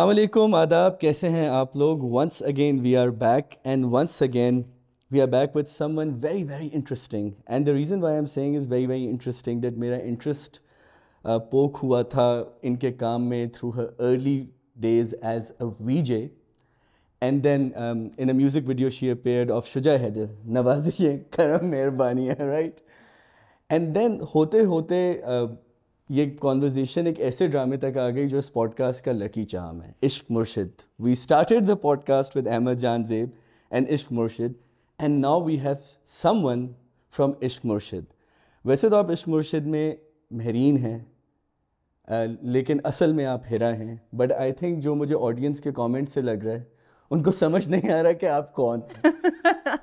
अल्लाम आदाब कैसे हैं आप लोग once again we are back and once again we are back with someone very very interesting and the reason why I'm saying is very very interesting that मेरा interest uh, poke हुआ था इनके काम में through her early days as a VJ and then in a music video she appear of Shuja Haider नवाजिए करम मेहरबानी है राइट एंड देन होते होते uh, ये कॉन्वर्जेसन एक ऐसे ड्रामे तक आ गई जो इस पॉडकास्ट का लकी चाम है Ishq Murshid we started the podcast with Ahmed Jahanzeb and Ishq Murshid and now we have someone from Ishq Murshid वैसे तो आप इश्क मुर्शिद में महरीन हैं लेकिन असल में आप हिरा हैं बट आई थिंक जो मुझे ऑडियंस के कॉमेंट से लग रहा है उनको समझ नहीं आ रहा कि आप कौन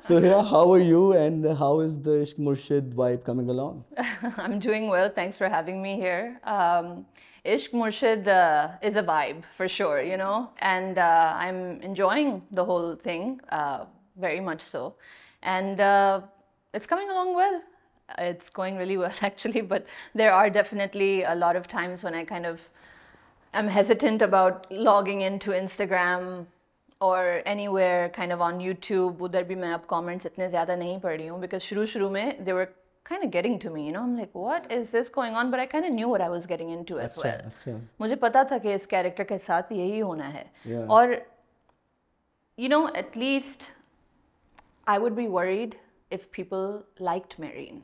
so how are you and how is the Ishq Murshid vibe coming along I am doing well thanks for having me here Ishq Murshid um, uh, is a vibe for sure, you know, and uh, I'm enjoying the whole thing uh, very much so. And it's coming along well. It's going really well actually, but there are definitely a lot of times when I kind of am hesitant about logging into Instagram और anywhere kind of on YouTube उधर भी मैं अब comments इतने ज़्यादा नहीं पढ़ रही हूँ बिकॉज शुरू शुरू में kind of getting to me you know i'm like what is this going on but i kind of knew what i was getting into as अच्छा, well अच्छा. Mujhe pata tha ki is character ke साथ यही hona hai. yeah. Or, you know at least i would be worried if people liked marine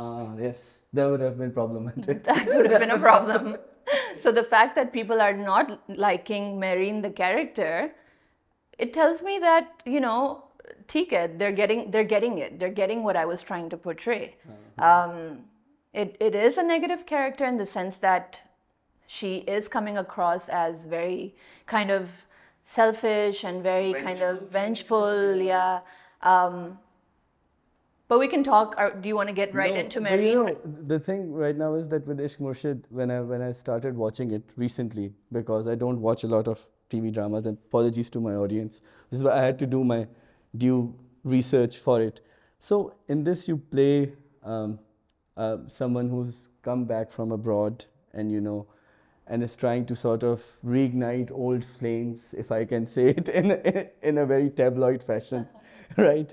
ah yes that would have been problematic that would have been a problem so the fact that people are not liking marine the character it tells me that, you know, Tika, they're getting, they're getting it. They're getting what I was trying to portray. Mm-hmm. Um, it, it is a negative character in the sense that she is coming across as very kind of selfish and very vengeful. kind of vengeful, yeah. Um, but we can talk. Or uh, do you want to get right no, into Marine? You know, the thing right now is that with Ishq Murshid, when I when I started watching it recently, because I don't watch a lot of TV dramas, and apologies to my audience, this is why I had to do my due research for it. So in this, you play um, uh, someone who's come back from abroad, and you know, and is trying to sort of reignite old flames, if I can say it in in a very tabloid fashion, right?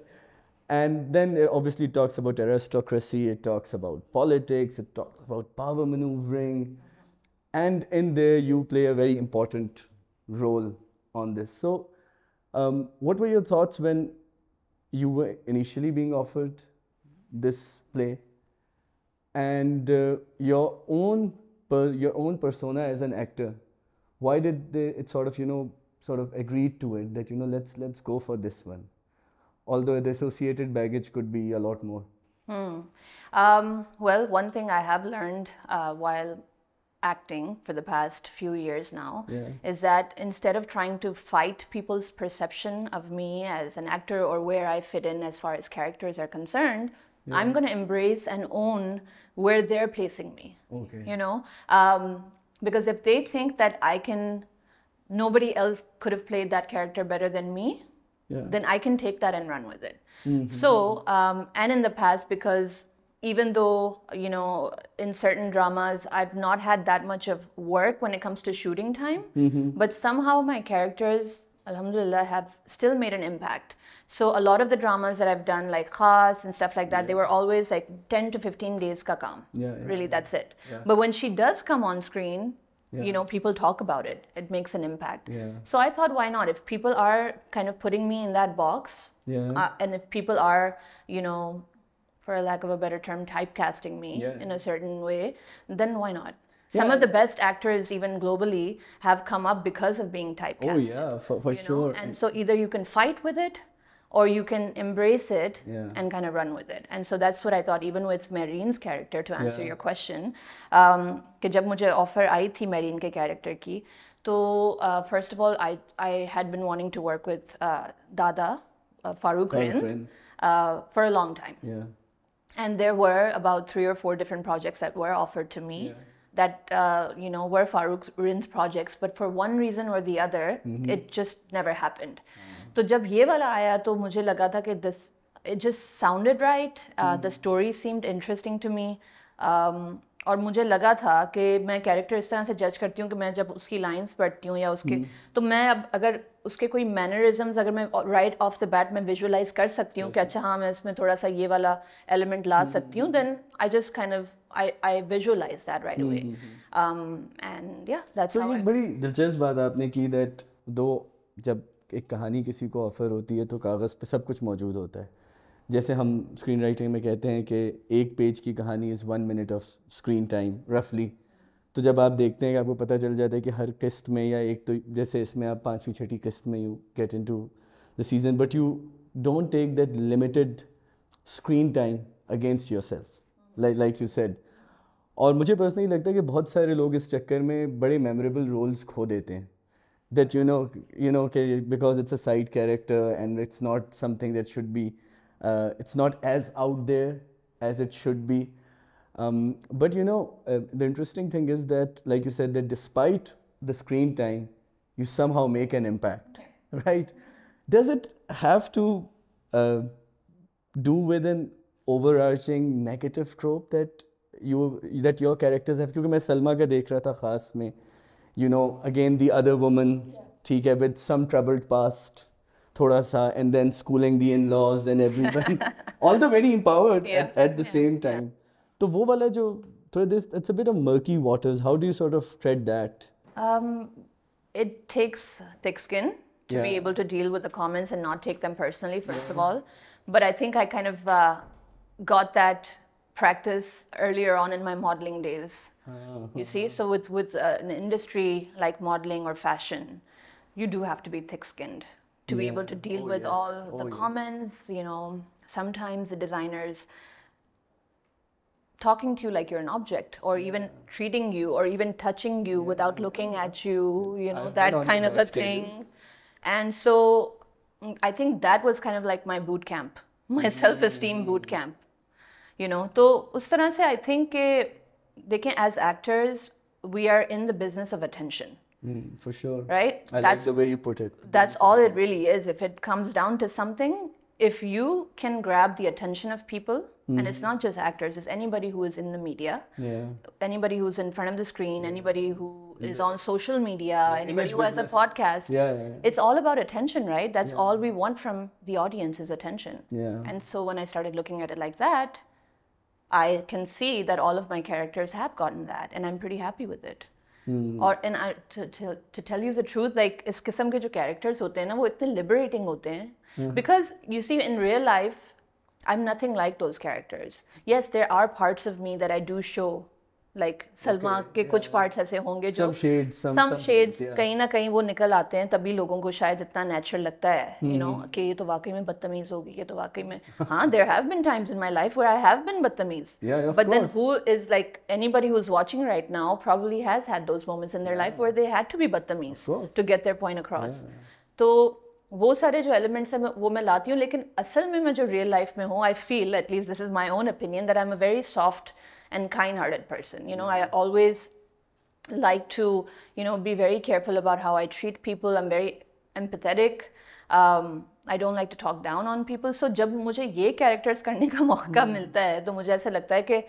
And then it obviously talks about aristocracy, it talks about politics, it talks about power maneuvering. And in there, you play a very important role on this. So, um, what were your thoughts when you were initially being offered this play? And uh, your own your own persona as an actor why did they it sort of you know sort of agreed to it that you know let's let's go for this one although the associated baggage could be a lot more. Hmm. Um, well, one thing I have learned uh, while acting for the past few years now yeah. is that instead of trying to fight people's perception of me as an actor or where I fit in as far as characters are concerned, yeah. I'm going to embrace and own where they're placing me. Okay. You know, um, because if they think that I can, nobody else could have played that character better than me, then I can take that and run with it. Mm-hmm. So, um, and in the past, because even though, you know, in certain dramas, I've not had that much of work when it comes to shooting time, mm-hmm. but somehow my characters, alhamdulillah, have still made an impact. So, a lot of the dramas that I've done, like Khas and stuff like that, yeah. they were always like 10 to 15 days ka Yeah, yeah really, that's it. But when she does come on screen, yeah. you know people talk about it it makes an impact yeah. so i thought why not if people are kind of putting me in that box yeah. Uh, and if people are you know for a lack of a better term typecasting me yeah. in a certain way then why not some yeah. of the best actors even globally have come up because of being typecast oh yeah for, for sure know? and so either you can fight with it or you can embrace it yeah. and kind of run with it. And so that's what I thought, even with Marine's character, to answer yeah. your question, um, कि जब मुझे offer आई थी Mareen के character की, तो uh, first of all, I I had been wanting to work with uh, Dada uh, Farooq Rind uh, for a long time. Yeah. And there were about three or four different projects that were offered to me. Yeah that uh, you know were Farooq Rind projects, but for one reason or the other, mm-hmm. it just never happened. Mm-hmm. तो जब ये वाला आया तो मुझे लगा था कि this it just sounded right the story seemed interesting to me और मुझे लगा था कि मैं कैरेक्टर इस तरह से जज करती हूँ कि मैं जब उसकी लाइंस पढ़ती हूँ या उसके हम्म। तो मैं अब अगर उसके कोई मैनरिज्म्स अगर मैं राइट ऑफ द बैट मैं विजुअलाइज कर सकती हूँ कि अच्छा हाँ मैं इसमें थोड़ा सा ये वाला एलिमेंट ला हम्म, हम्म, सकती हूँ then I just kind of I I visualize that right away and या दैट्स and तो बड़ी दिलचस्प बात आपने की दैट दो जब एक कहानी किसी को ऑफ़र होती है तो कागज़ पे सब कुछ मौजूद होता है जैसे हम स्क्रीन राइटिंग में कहते हैं कि एक पेज की कहानी is one minute of screen time रफली तो जब आप देखते हैं कि आपको पता चल जाता है कि हर किस्त में या एक तो जैसे इसमें आप पाँचवीं छठी किस्त में you get into the season but you don't take that limited screen time against yourself like like you said और मुझे पर्सनली लगता है कि बहुत सारे लोग इस चक्कर में बड़े मेमोरेबल रोल्स खो देते हैं that you know you know okay, because it's a side character and it's not something that should be uh, it's not as out there as it should be um, but you know uh, the interesting thing is that like you said that despite the screen time you somehow make an impact right does it have to uh, do with an overarching negative trope that you that your characters have क्योंकि मैं सलमा का देख रहा you know, again, the other woman, ठीक with some troubled past, thoda sa, and then schooling the in-laws and everyone, all the very empowered yeah. at, at the yeah. same time. So, वो jo, जो it's a bit of murky waters. How do you sort of tread that? Um, it takes thick skin to yeah. be able to deal with the comments and not take them personally first of all but i think i kind of uh, got that practice earlier on in my modeling days. Uh-huh. You see, so with, with uh, an industry like modeling or fashion, you do have to be thick-skinned to yeah. be able to deal oh, with yes. all oh, the yes. comments, you know, sometimes the designers talking to you like you're an object or yeah. even treating you or even touching you yeah. without looking at you, you know, I've that kind of a stages. thing. And so mm, I think that was kind of like my boot camp, my mm. self-esteem boot camp you know, so उस तरह से आई think के देखें as actors we are in the business of for sure. Right? that's the way you put it. That's all it really is. If it comes down to something, if you can grab the attention of people, and hmm. it's not just actors, it's anybody who is in the media, anybody who's in front of the screen, anybody who is on social media, anybody who has a podcast. Yeah, It's all about attention, right? That's all we want from the audience is attention. Yeah. And so when I started looking at it like that, I can see that all of my characters have gotten that, and I'm pretty happy with it. Hmm. Or and I, to, to, tell you the truth, like is kisam ke jo characters hote na, wo itne liberating hote hain. Hmm. Because you see, in real life, I'm nothing like those characters. Yes, there are parts of me that I do show like Salma के कुछ parts ऐसे होंगे जो सम shades कहीं ना कहीं वो निकल आते हैं तभी लोगों को शायद इतना नेचुरल लगता है यू नो hmm, hmm. कि ये तो वाकई में बदतमीज होगी ये तो वाकई में हाँ there have been times in my life where I have been बदतमीज but then who is like anybody who is watching right now probably has had those moments in their life where they had to be बदतमीज to get their point across तो वो सारे जो elements हैं वो मैं लाती हूँ लेकिन असल में मैं जो रियल लाइफ में हूँ I feel at least this is my own opinion that I am a very soft and kind-hearted person. You know, I mm. always like to, you know, be very careful about how I treat people. I'm very empathetic. Um, don't like to talk down on people. So, जब मुझे ये characters करने का मौका mm. मिलता है तो मुझे ऐसा लगता है कि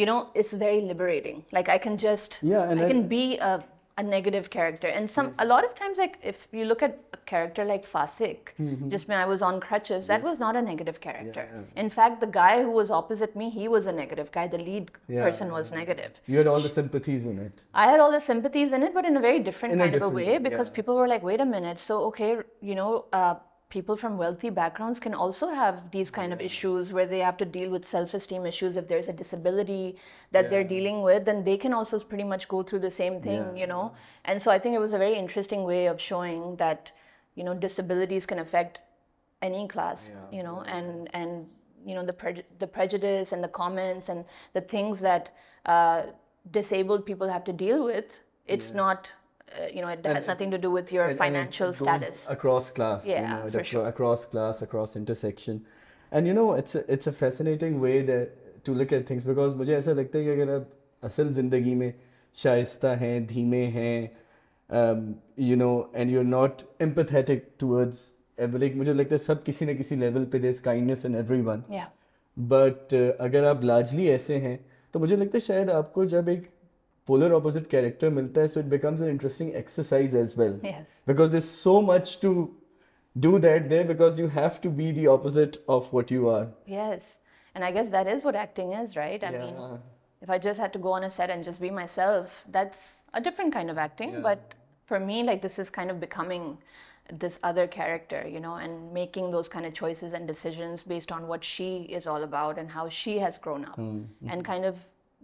you know it's very liberating like i can just yeah, i can be a a negative character and some a lot of times like if you look at a character like Fasik mm-hmm. just when I was on crutches that was not a negative character yeah, yeah. in fact the guy who was opposite me he was a negative guy the lead yeah, person was negative you had all the sympathies in it I had all the sympathies in it but in a very different in kind a different, of a way because people were like wait a minute so okay you know uh, people from wealthy backgrounds can also have these kind of issues where they have to deal with self-esteem issues if there's a disability that yeah. they're dealing with then they can also pretty much go through the same thing yeah. you know and so i think it was a very interesting way of showing that you know disabilities can affect any class yeah. you know and and you know the pre- the prejudice and the comments and the things that uh, disabled people have to deal with it's not uh, you know, it and has nothing to do with your and, financial and status. Across class, yeah, you know, for sure. across class, across intersection. And you know, it's a, it's a fascinating way that to look at things because मुझे ऐसा लगता है कि अगर आप असल ज़िंदगी में शाइस्ता हैं धीमे हैं, um, you know, and you're not empathetic towards like मुझे लगता है सब किसी न किसी लेवल पे there kindness in everyone but अगर आप लार्जली ऐसे हैं तो मुझे लगता है शायद आपको जब एक polar opposite character milta hai, so it becomes an interesting exercise as well. Yes. Because there's so much to do that there because you have to be the opposite of what you are. Yes. And I guess that is what acting is, right? I yeah. mean, if I just had to go on a set and just be myself, that's a different kind of acting. Yeah. But for me, like, this is kind of becoming this other character, you know, and making those kind of choices and decisions based on what she is all about and how she has grown up mm-hmm. and kind of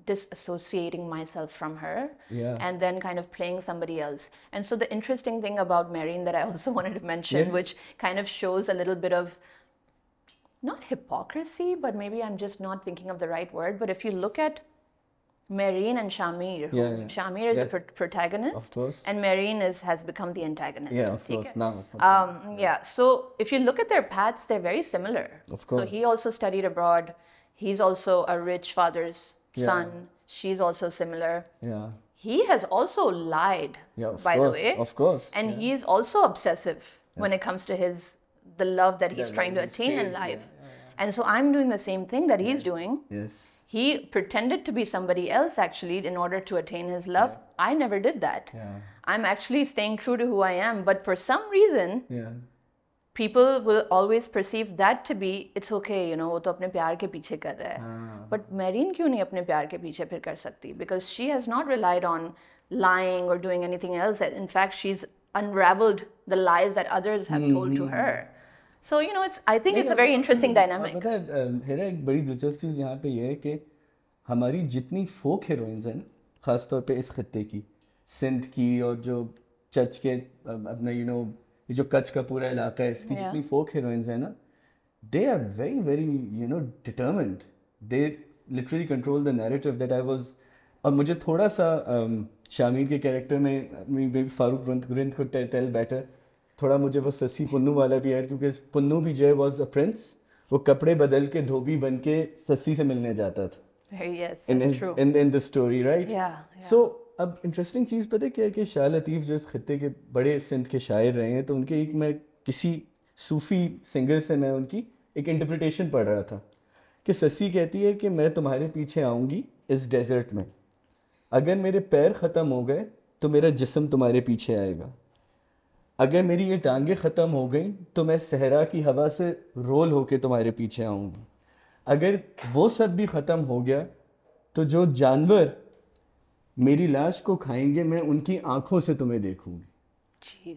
disassociating myself from her yeah. and then kind of playing somebody else. And so the interesting thing about Marine that I also wanted to mention, yeah. which kind of shows a little bit of not hypocrisy, but maybe I'm just not thinking of the right word. But if you look at Marine and Shamir, yeah, yeah. Shamir is yeah. the protagonist, and Marine is has become the antagonist. Yeah, of course, now. Okay. Um, yeah. so if you look at their paths, they're very similar. Of course. So he also studied abroad. He's also a rich father's yeah. son. She's also similar. Yeah. He has also lied, yeah, by course, the way. Of course. And yeah. he is also obsessive when it comes to his the love that he's trying to attain in life. And so I'm doing the same thing that he's doing. Yes. He pretended to be somebody else actually in order to attain his love. I never did that. Yeah. I'm actually staying true to who I am, but for some reason, yeah people will always perceive that to be it's okay you know wo to apne pyar ke piche kar raha hai but marine kyun nahi apne pyar ke piche phir kar sakti because she has not relied on lying or doing anything else in fact she's unraveled the lies that others have hmm, told to hmm, her hmm. so you know it's i think it's a very interesting yeah, dynamic but here ek badi dilchasp cheez yahan pe ye hai ki hamari jitni folk heroines hain khas taur pe is khitte ki sindh ki aur jo chach ke apna you know ये जो कच्छ का पूरा इलाका है इसकी yeah. जितनी फोक heroines हैं ना they are very very you know determined they literally control the narrative that I was और मुझे थोड़ा सा um, शामिर के कैरेक्टर में फारूक ग्रिंथ को टेल टे, बेटर थोड़ा मुझे वो ससी पुन्नू वाला भी है क्योंकि पुन्नू भी जो है वॉज अ प्रिंस वो कपड़े बदल के धोबी बन के सस्सी से मिलने जाता था yes, in, his, true. in, in the story, right? Yeah, yeah. So अब इंटरेस्टिंग चीज़ पता क्या है कि शाह लतीफ़ जो इस खत्े के बड़े सिंध के शायर रहे हैं तो उनके एक मैं किसी सूफ़ी सिंगर से मैं उनकी एक इंटरप्रटेशन पढ़ रहा था कि ससी कहती है कि मैं तुम्हारे पीछे आऊँगी इस डेज़र्ट में अगर मेरे पैर ख़त्म हो गए तो मेरा जिसम तुम्हारे पीछे आएगा अगर मेरी ये टांगे ख़त्म हो गई तो मैं सहरा की हवा से रोल होकर तुम्हारे पीछे आऊँगी अगर वो सब भी ख़त्म हो गया तो जो जानवर मेरी लाश को खाएंगे मैं उनकी आंखों से तुम्हें देखूंगी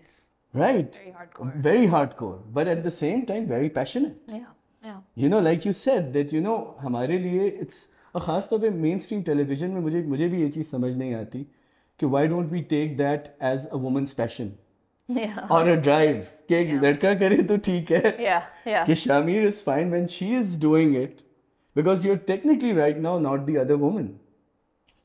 right very hardcore but at the same time very passionate you know like you said that you know हमारे लिए इट्स और ख़ास तौर पर मेन स्ट्रीम टेलीविजन में मुझे मुझे भी ये चीज़ समझ नहीं आती कि why don't we take that as a women's passion और अ ड्राइव कि एक yeah. लड़का करे तो ठीक है yeah, yeah. कि Shamir is fine when she is doing it because you are technically right now not the other woman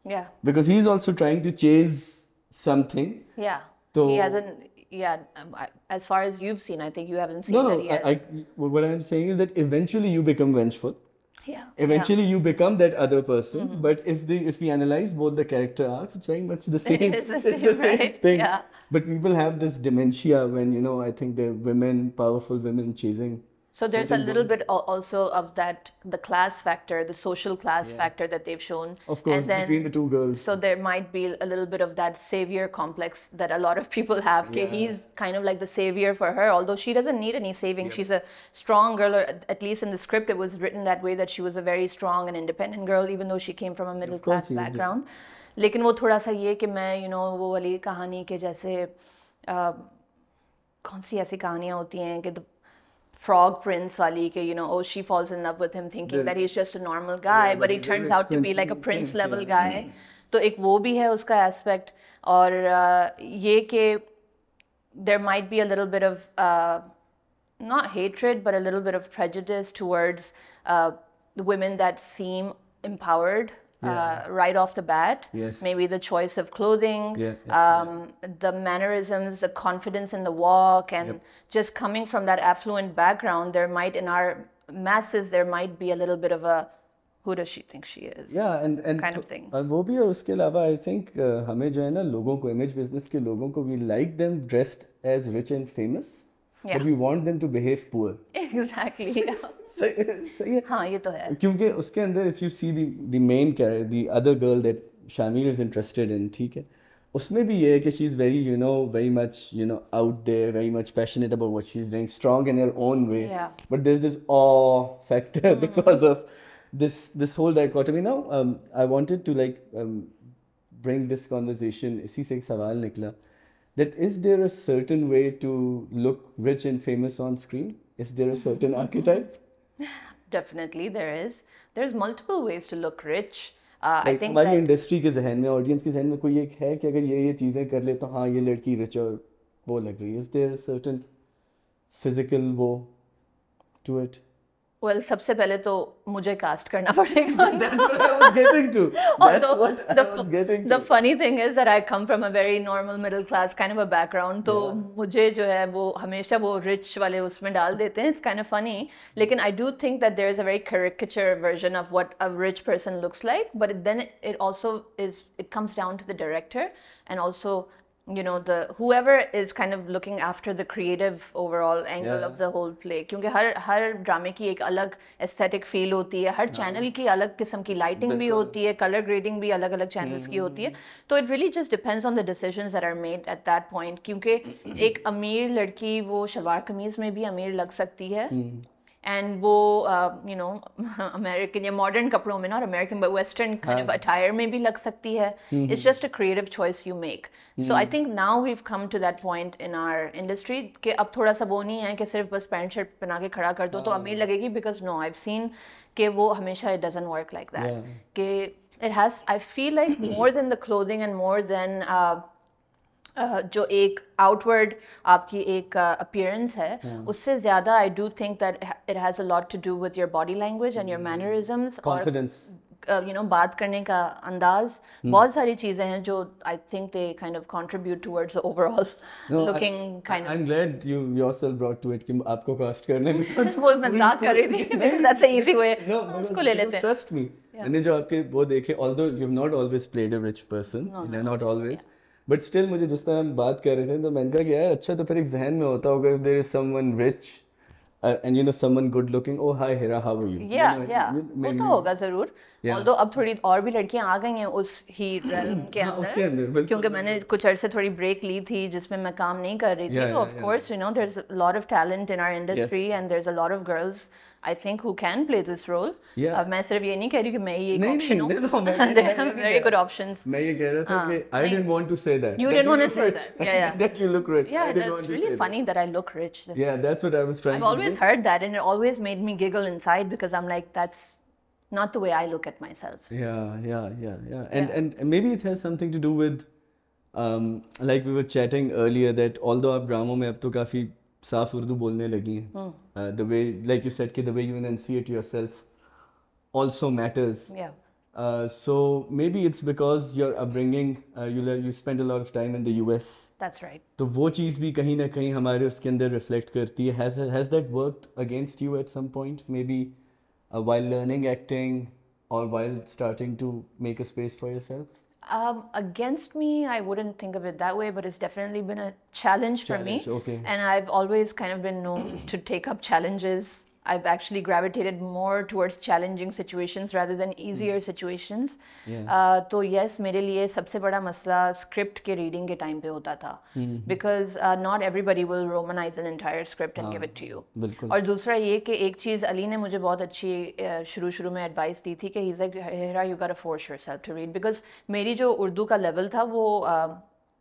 Yeah. Because he's also trying to chase something. Yeah. So he hasn't. Yeah. Um, as far as you've seen, I think you haven't seen. No, no. I, I, what I'm saying is that eventually you become vengeful. Yeah. Eventually, yeah. you become that other person. Mm-hmm. But if the if we analyze both the character arcs, it's very much the same. it's the, same, it's the same right? thing. Yeah. But people have this dementia when you know I think they're women, powerful women chasing so there's a little bit also of that the class factor, the social class yeah. factor that they've shown. Of course, then, between the two girls. So there might be a little bit of that savior complex that a lot of people have. Yeah. He's kind of like the savior for her, although she doesn't need any saving. Yep. She's a strong girl, or at least in the script it was written that way that she was a very strong and independent girl, even though she came from a middle class background. लेकिन वो थोड़ा सा ये कि मैं you know वो वाली कहानी के जैसे कौन सी ऐसी कहानियाँ होती हैं कि frog prince wali ke you know oh she falls in love with him thinking the, that he's just a normal guy yeah, but he turns out to be like a prince level guy So तो एक वो भी है उसका aspect और uh, might be a little bit of little bit of not hatred but a little bit of prejudice the women that seem empowered uh, yeah. uh, right off the bat. Yes. Maybe the choice of clothing, yeah, yeah, um, the mannerisms, the confidence in the walk, and yep. just coming from that affluent background, there might, in our masses, there might be a little bit of a who does she think she is? Yeah, and and kind of thing. And वो भी और उसके अलावा I think uh, हमें जो है ना लोगों को image business के लोगों को we like them dressed as rich and famous, yeah. but we want them to behave poor. Exactly. सही है हाँ ये तो है क्योंकि उसके अंदर if you see the the main character the other girl that Shamir is interested in ठीक है उसमें भी ये है कि she is very you know very much you know out there very much passionate about what she is doing strong in your own way but this this ऑ factor because of this this whole dichotomy now um, I wanted to like um, bring इसी से एक सवाल निकला that is there a certain way to look rich and famous on screen is there a certain archetype Definitely, there is. There's multiple ways to look rich. Uh, like I think हमारी industry के जहन में audience के जहन में कोई एक है कि अगर ये ये चीज़ें कर ले तो हाँ ये लड़की रिच और वो लग रही है इज देयर सर्टेन फिजिकल वो टू इट well, सबसे पहले तो मुझे कास्ट करना पड़ेगा very normal middle class kind of a background तो मुझे जो है वो हमेशा वो रिच वाले उसमें डाल देते हैं इट्स काइंड ऑफ फनी लेकिन I do think that there is a very caricature version of what a rich person looks like but then it also is it comes down to the director and also you know the whoever is kind of looking after the creative overall angle of the whole play because har har drama ki ek alag aesthetic feel hoti hai har no. channel ki alag kisam ki lighting Bilkul. bhi hoti color grading bhi alag alag channels mm. ki hoti so it really just depends on the decisions that are made at that point because ek ameer ladki wo shalwar kameez mein bhi ameer lag sakti hai and वो you know American या modern कपड़ों में ना और American but western kind of attire में भी लग सकती है it's just a creative choice you make so I think now we've come to that point in our industry कि अब थोड़ा सा वो नहीं है कि सिर्फ बस पैंट शर्ट बना के खड़ा कर दो तो अमीर हाँ। लगेगी बिकॉज नो आईव सीन के वो हमेशा it doesn't work like that के it has I feel like more than the clothing and more than जो एक आउटवर्ड आपकी एक अपियरेंस है hmm. उससे ज़्यादा I do think that it has a lot to do with your body language and your mannerisms confidence you know बात करने का अंदाज hmm. बहुत सारी चीज़ें हैं जो I think they kind of contribute towards the overall looking kind I am glad you yourself brought to it कि आपको कास्ट करने में वो मजाक कर रही थी दैट्स अ इजी वे उसको ले लेते हैं ट्रस्ट मी मैंने जो आपके वो देखे although you have not always played a rich person you are not always but still मुझे जिस तरह हम बात कर रहे थे तो मैंने कहा कि यार अच्छा तो फिर एक जहन में होता होगा if there is someone rich and you know someone good looking oh hi Hera how are you या या तो होगा जरूर ऑल्दो अब थोड़ी और भी लड़कियां आ गई हैं उस ही रेलम के अंदर हाँ, उसके अंदर क्योंकि मैंने कुछ अरसे थोड़ी ब्रेक ली थी जिसमें मैं काम नहीं कर रही थी तो of course you know there is a lot of talent in our industry and there is a lot of girls I think who can play this role अब मैं सिर्फ ये नहीं कह रही कि मैं ये एक ऑप्शन हूं there are very good options मैं ये कह रहा था कि I didn't that. To say that you didn't want to that. Yeah, yeah, you look rich I didn't want to really funny that I look rich. That's yeah, that's what I was trying. I've always do. heard that, and it always made me giggle inside because I'm like, that's not the way I look at myself. Yeah, yeah, yeah, yeah. And yeah. and maybe it has something to do with, um, like we were chatting earlier that although आप ड्रामों में अब तो काफी साफ उर्दू बोलने लगी हैं the way like you set के the way you enunciate yourself also matters so maybe it's because your bringing you spend a lot of time in the U S तो वो चीज़ भी कहीं ना कहीं हमारे उसके अंदर रिफ्लेक्ट करती has that work against you at some point maybe while learning acting और while starting to make a space for yourself Um, against me, I wouldn't think of it that way, but it's definitely been a challenge, challenge for me. Okay. And I've always kind of been known to take up challenges I've actually gravitated more towards challenging situations rather than easier hmm. situations. So uh, yes मेरे लिए सबसे बड़ा मसला script के reading के time पे होता था because uh, not everybody will romanize an entire script and give it to you. और दूसरा ये कि एक चीज़ अली ने मुझे बहुत अच्छी uh, शुरू शुरू में advice दी थी कि he's like Hera you gotta force yourself to read because मेरी जो उर्दू का level था वो uh,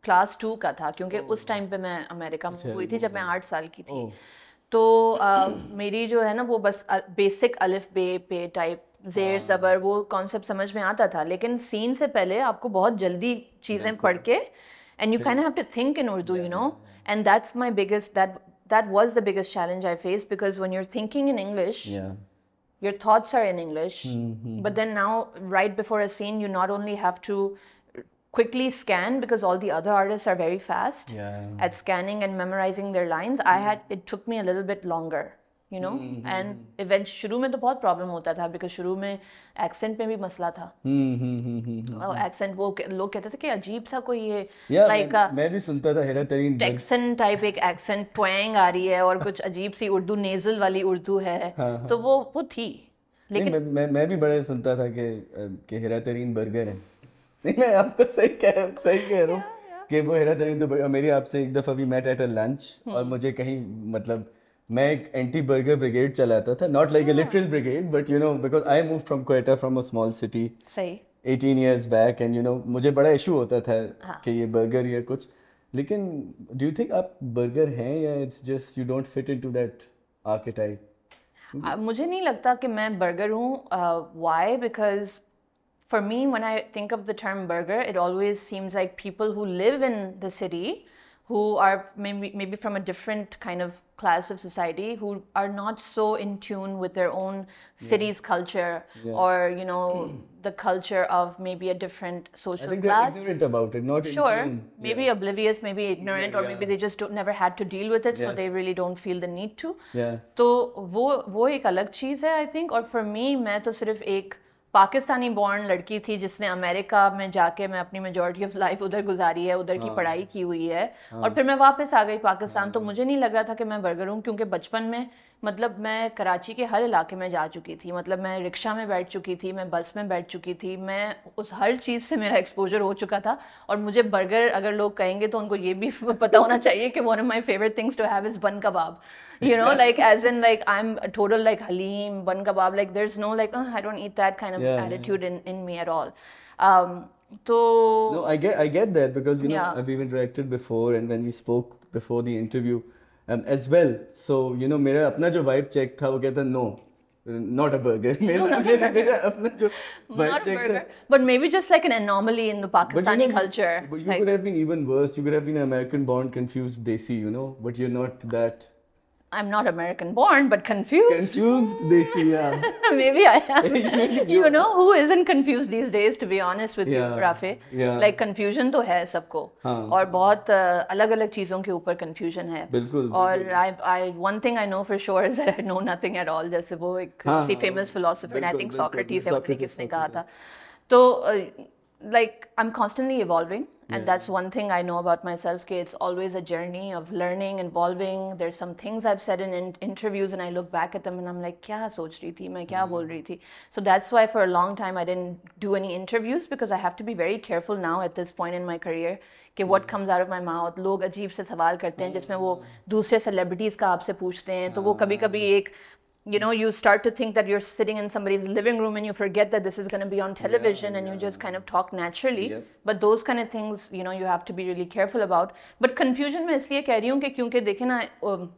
two uh, टू का था क्योंकि oh, उस टाइम पे मैं अमेरिका में हुई थी जब मैं आठ साल की थी oh. तो मेरी जो है ना वो बस बेसिक अलिफ बे पे टाइप जेर हाँ। जबर वो कॉन्सेप्ट समझ में आता था लेकिन सीन से पहले आपको बहुत जल्दी चीज़ें पढ़ के and you can have to think in Urdu you know and that's my biggest that that was the biggest challenge I face because one your thinking in English your thoughts are in English but then now right before a scene you not only have to quickly scan because all the other artists are very fast yeah. at scanning and memorizing their lines. Mm. I had it took me a little bit longer. You know and event शुरू में तो बहुत problem होता था because शुरू में accent में भी मसला था एक्सेंट mm-hmm. oh, वो लोग कहते थे कि अजीब सा कोई ये लाइक uh, मैं भी सुनता था हेरा तरीन टेक्सन टाइप एक एक्सेंट ट्वैंग आ रही है और कुछ अजीब सी उर्दू नेजल वाली उर्दू है हाँ, हाँ। तो वो वो थी लेकिन मैं मैं भी बड़े सुनता था कि कि हेरा तरीन बर्गर है नहीं मैं आपको सही कह सही कह रहा हूँ कि वो हेरा तरीन और मेरी आपसे एक दफ़ा भी मैट एट अ लंच और मुझे कहीं मतलब मैं एक एंटी बर्गर ब्रिगेड चलाता था not like a literal brigade but you know because I move from Quetta from a small city सही eighteen years back and you know मुझे बड़ा इशू होता था हाँ. कि ये बर्गर या कुछ लेकिन डू यू थिंक आप बर्गर हैं या it's just you don't fit in to that archetype मुझे नहीं लगता कि मैं बर्गर हूँ why uh, because for me, when I think of the term burger, it always seems like people who live in the city, who are maybe, maybe from a different kind of class of society, who are not so in tune with their own city's yeah. culture yeah. or, you know, the culture of maybe a different social I think class. They're ignorant about it, not sure. Maybe yeah. oblivious, maybe ignorant, or maybe they just never had to deal with it, so they really don't feel the need to. Yeah. So, वो वो एक अलग चीज़ है, I think. Or for me, मैं तो सिर्फ एक Pakistani born लड़की थी जिसने अमेरिका में जाके मैं अपनी मेजोरिटी ऑफ लाइफ उधर गुजारी है उधर की हाँ। पढ़ाई की हुई है और हाँ। फिर मैं वापस आ गई पाकिस्तान तो हाँ। मुझे नहीं लग रहा था कि मैं बर्गर हूँ क्योंकि बचपन में मतलब मैं कराची के हर इलाके में जा चुकी थी मतलब मैं रिक्शा में बैठ चुकी थी मैं बस में बैठ चुकी थी मैं उस हर चीज़ से मेरा एक्सपोजर हो चुका था और मुझे बर्गर अगर लोग कहेंगे तो उनको ये भी पता होना चाहिए कि one of my favourite things to have is bun kebab you know like as in like I am total like haleem bun kebab like there is no like I don't eat that kind of attitude in in me at all तो I get I get that because you know I yeah. I've um, even interacted before, and when we spoke before the as well so you know मेरा अपना जो vibe check था वो कहता no. not a burger. not a burger. But maybe just like an anomaly in the Pakistani culture. But you could have been even worse. You could have been American born confused desi, you know, but you're not that. I'm not American born, but confused. Confused, they year. Maybe I am. you know, who isn't confused these days, to be honest with yeah. you, Rafi. Yeah. Like, confusion to hai sabko. Or और बहुत alag-alag चीज़ों ke upar confusion hai. Bilkul. Or I, I, one thing I know for sure is that I know nothing at all जैसे वो एक हाँ, सी famous philosopher Socrates. Socrates. Socrates Socrates. Socrates. Socrates. किसने कहा था तो like I am constantly evolving and that's one thing i know about myself Okay, it's always a journey of learning evolving there's some things i've said in, in interviews and i look back at them and i'm like kya soch rahi thi main kya mm. bol rahi thi so that's why for a long time i didn't do any interviews because i have to be very careful now at this point in my career Okay, what comes out of my mouth लोग अजीब से सवाल करते हैं जिसमें वो दूसरे celebrities का आपसे पूछते हैं तो वो कभी कभी एक you know you start to think that you're sitting in somebody's living room and you forget that this is going to be on television yeah, and yeah. you just kind of talk naturally but those kind of things you know you have to be really careful about but confusion मैं इसलिए America. रही हूँ कि क्योंकि देखे ना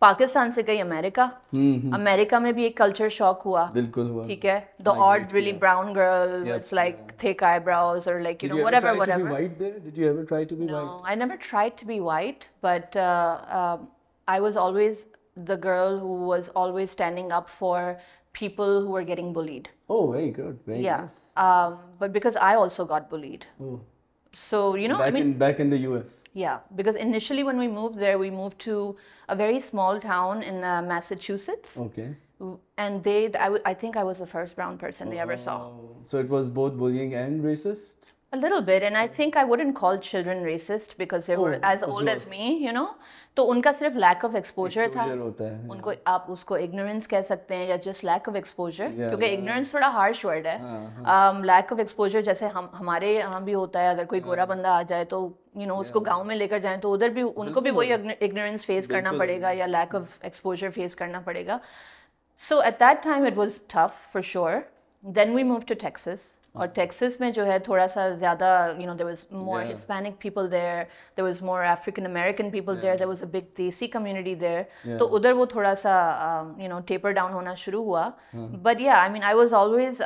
America. America. गई America America में भी एक कल्चर शॉक हुआ बिल्कुल हुआ like, है the odd really brown girl it's like thick eyebrows और like you know whatever whatever white there did you ever try to be white no I never tried to be white but I was always the girl who was always standing up for people who were getting bullied. Oh, very good. Very yeah. Nice. Um, but because I also got bullied. Oh. So, you know, back I mean, in, back in the US. Yeah, because initially when we moved there, we moved to a very small town in uh, Massachusetts. Okay. And they, I, think I was the first brown person oh. they ever saw. Oh. So it was both bullying and racist? A little bit, and I think I wouldn't call children racist because they were oh, as old course. as me, you know. तो उनका सिर्फ lack of exposure था होता है उनको आप उसको ignorance कह सकते हैं या जस्ट लैक ऑफ एक्सपोजर क्योंकि इग्नोरेंस थोड़ा हार्श वर्ड है लैक ऑफ एक्सपोजर जैसे हम हमारे यहाँ भी होता है अगर कोई गोरा बंदा आ जाए तो यू you नो know, उसको गांव में लेकर जाए तो उधर भी उनको भी वही इग्नोरेंस फेस करना पड़ेगा या लैक ऑफ एक्सपोजर फेस करना पड़ेगा so at that time it was tough for sure then we move to Texas और टेक्सिस में जो है थोड़ा सा ज़्यादा you know there was more Hispanic people there there was more African American people there there was a big desi community there तो उधर वो थोड़ा सा यू नो टेपर डाउन होना शुरू हुआ but yeah I mean I was always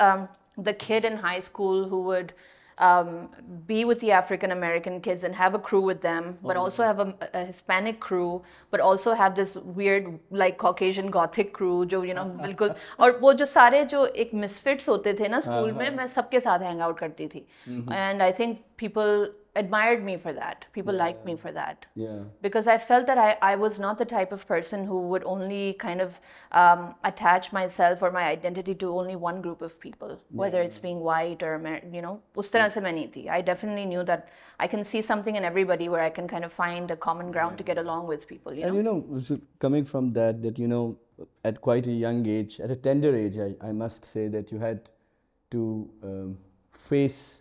the kid in high school who would um, be with the African American kids and have a crew with them, but oh, also have a, a, Hispanic crew, but also have this weird like Caucasian Gothic crew जो you know बिल्कुल और वो जो सारे जो एक misfits होते थे ना स्कूल में मैं सबके साथ हैंग आउट करती थी admired me for that. People yeah. liked me for that. Yeah. Because I felt that I, I was not the type of person who would only kind of um, attach myself or my identity to only one group of people, yeah. whether it's being white or, Amer- you know, us I definitely knew that I can see something in everybody where I can kind of find a common ground to get along with people, you know? And you know, coming from that, that, you know, at quite a young age, at a tender age, I, I must say that you had to um, face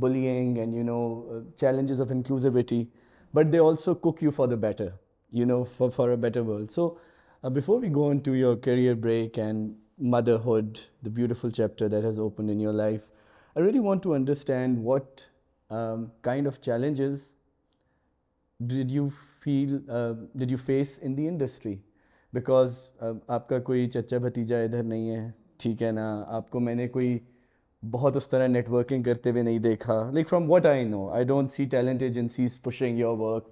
bullying and you know uh, challenges of inclusivity, but they also cook you for the better, you know, for, for a better world. So uh, before we go into your career break and motherhood, the beautiful chapter that has opened in your life, I really want to understand what um, kind of challenges did you feel uh, did you face in the industry because uh, आपका कोई चचा भतीजा इधर नहीं है ठीक है ना आपको मैंने कोई बहुत उस तरह नेटवर्किंग करते हुए नहीं देखा like from what I know I don't see talent agencies pushing your work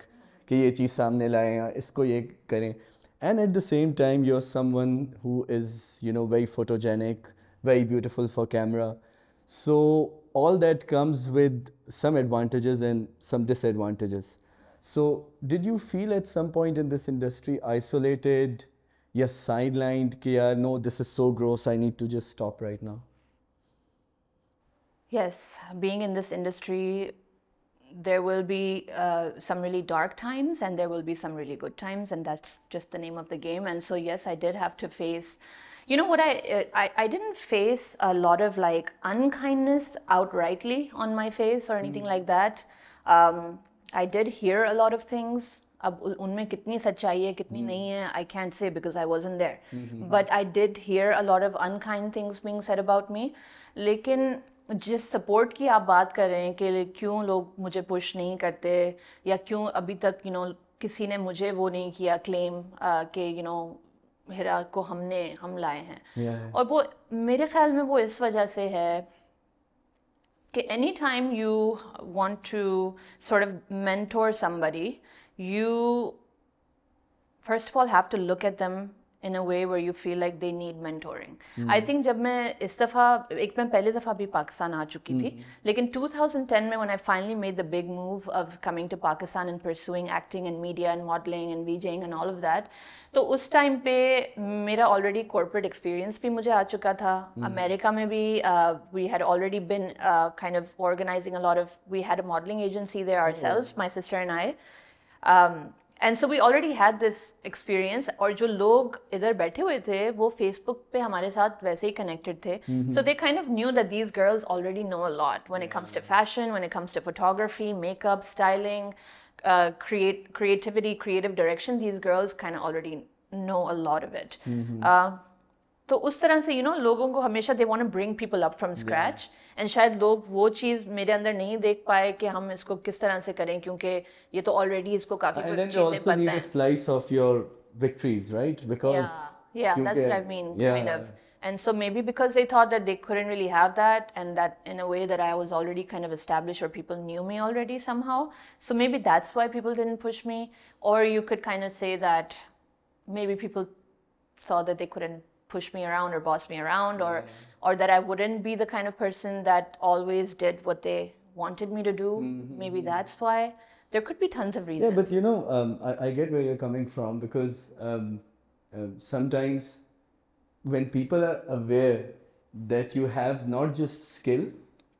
कि ये चीज़ सामने लाएँ या इसको ये करें and at the same time you're someone who is you know very photogenic very beautiful for camera so all that comes with some advantages and some disadvantages so did you feel at some point in this industry isolated या sideline कि यार no this is so gross I need to just stop right now Yes, being in this industry, there will be uh, some really dark times and there will be some really good times, and that's just the name of the game. And so, yes, I did have to face. You know what I, uh, I I didn't face a lot of like unkindness outrightly on my face or anything mm. like that. Um, I did hear a lot of things अब उनमें कितनी सच्चाई है कितनी was hmm. नहीं there. I can't say because I was in there but I did hear a lot of unkind लेकिन जिस support की आप बात कर रहे हैं कि क्यों लोग मुझे पुश नहीं करते या क्यों अभी तक यू you नो know, किसी ने मुझे वो नहीं किया क्लेम कि यू नो हिरा को हमने हम लाए हैं yeah. और वो मेरे ख्याल में वो इस वजह से है कि any time you want to sort of mentor somebody you first of all have to look at them in a way where you feel like they need mentoring I think जब मैं इस दफ़ा एक मैं पहले दफ़ा भी पाकिस्तान आ चुकी थी लेकिन 2010 में when I finally made the big move of coming to Pakistan and pursuing acting and media and modelling and VJing and all of that तो उस टाइम पे मेरा ऑलरेडी कॉरपोरेट एक्सपीरियंस भी मुझे आ चुका था अमेरिका में भी we had already been kind of organising a lot of we had a modelling agency there ourselves my sister and I and so we already had this experience और जो लोग इधर बैठे हुए थे वो फेसबुक पे हमारे साथ वैसे ही कनेक्टेड थे so they kind of knew that these girls already know a lot when it comes to fashion when it comes to photography makeup styling create creativity creative direction these girls kind of already know a lot mm-hmm. uh, तो उस तरह से you you know know, लोगों को हमेशा they want bring people up from scratch and शायद लोग वो चीज़ मेरे अंदर नहीं देख पाए कि हम इसको किस तरह से करें क्योंकि ये तो ऑलरेडी इसको काफ़ी slice of your victories, right? Because yeah, yeah that's can, what I mean, yeah. kind of. And so maybe because they thought that they couldn't really have that, and that in a way that I was already kind of established or people knew me already somehow. So maybe that's why people didn't push me. Or you could kind of say that maybe people saw that they couldn't push me around or boss me around or yeah. or that I wouldn't be the kind of person that always did what they wanted me to do. Mm-hmm. Maybe that's why. There could be tons of reasons. Yeah, but you know, um, I, I, get where you're coming from because um, uh, sometimes when people are aware that you have not just skill,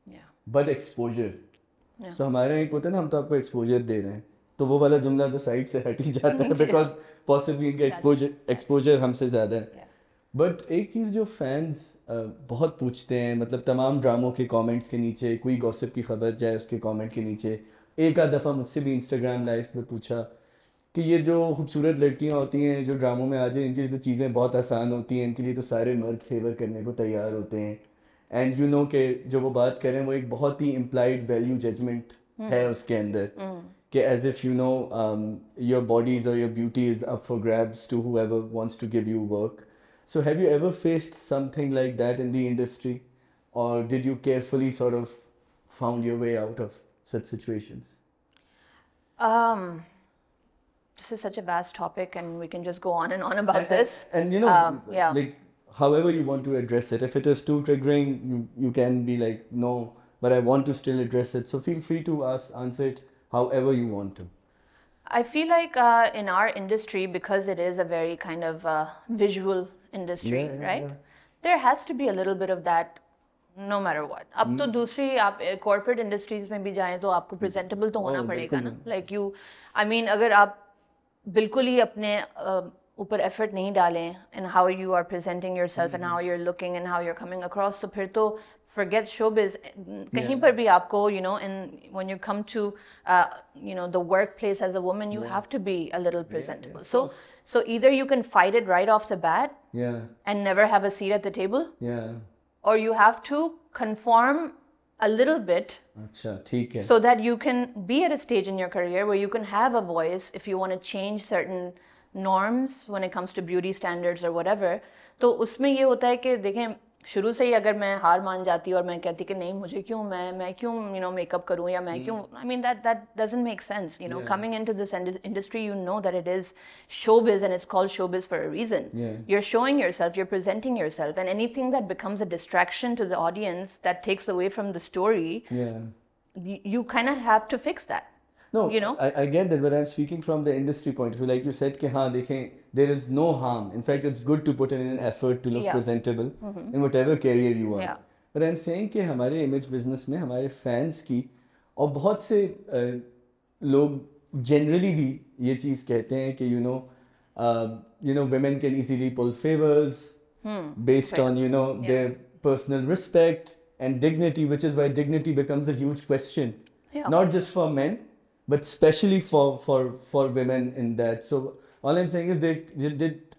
yeah. but exposure. So हमारे एक होता है ना हम तो आपको exposure दे रहे हैं तो वो वाला जुमला तो साइड से हट ही जाता है बिकॉज पॉसिबली इनका एक्सपोजर एक्सपोजर हमसे ज़्यादा है बट एक चीज़ जो फैंस बहुत पूछते हैं मतलब तमाम ड्रामों के कमेंट्स के नीचे कोई गॉसिप की खबर जाए उसके कमेंट के नीचे एक आध दफ़ा मुझसे भी इंस्टाग्राम लाइव में पूछा कि ये जो खूबसूरत लड़कियाँ होती हैं जो ड्रामों में आ जाए इनके लिए तो चीज़ें बहुत आसान होती हैं इनके लिए तो सारे मर्द फेवर करने को तैयार होते हैं एंड यू नो के जो वो बात करें वो एक बहुत ही इम्प्लाइड वैल्यू जजमेंट है उसके अंदर हम्म। कि as if you know your bodies और your beauty is up for grabs to who wants to give you work So have you ever faced something like that in the industry? Or did you carefully sort of found your way out of such situations? Um, this is such a vast topic and we can just go on and on about and, this. And, and you know, um, yeah. like however you want to address it. If it is too triggering, you, you can be like, no, but I want to still address it. So feel free to ask, answer it however you want to. I feel like uh, in our industry, because it is a very kind of uh, visual industry right there has to be a little bit of that no matter what अब तो hmm. दूसरी आप corporate eh, industries में भी जाएं तो आपको presentable hmm. तो होना oh, पड़ेगा ना लाइक यू आई मीन अगर आप बिल्कुल ही अपने ऊपर एफर्ट नहीं डालें and how you are presenting yourself and how you are looking and how you are coming across तो फिर तो forget showbiz kahin par bhi aapko you know and when you come to uh, you know the workplace as a woman you yeah. have to be a little presentable yeah, so so either you can fight it right off the bat yeah and never have a seat at the table yeah or you have to conform a little bit Achha, so that you can be at a stage in your career where you can have a voice if you want to change certain norms when it comes to beauty standards or whatever तो उसमें ये होता है कि देखें शुरू से ही अगर मैं हार मान जाती और मैं कहती कि नहीं मुझे क्यों मैं मैं क्यों यू नो मेकअप करूं या मैं hmm. क्यों I mean that that doesn't make sense you know coming into this industry you know that it is showbiz and it's called showbiz for a reason you are showing yourself you are presenting self and anything that becomes a distraction to the audience that takes away from the story you can have to fix that No, you know. I, I get that, but I'm speaking from the industry point of view. Like you said, ki, haan, dekhe, there is no harm. In fact, it's good to put in an effort to look yeah. presentable mm-hmm. in whatever career you want. Yeah. But I'm saying in our image business में हमारे fans ki, और बहुत से uh, लोग generally भी ये चीज़ कहते हैं you know uh, you know women can easily pull favors hmm. based on you know yeah. their personal respect and dignity, which is why dignity becomes a huge question. Yeah. Not just for men, but especially for for for women in that so all i'm saying is did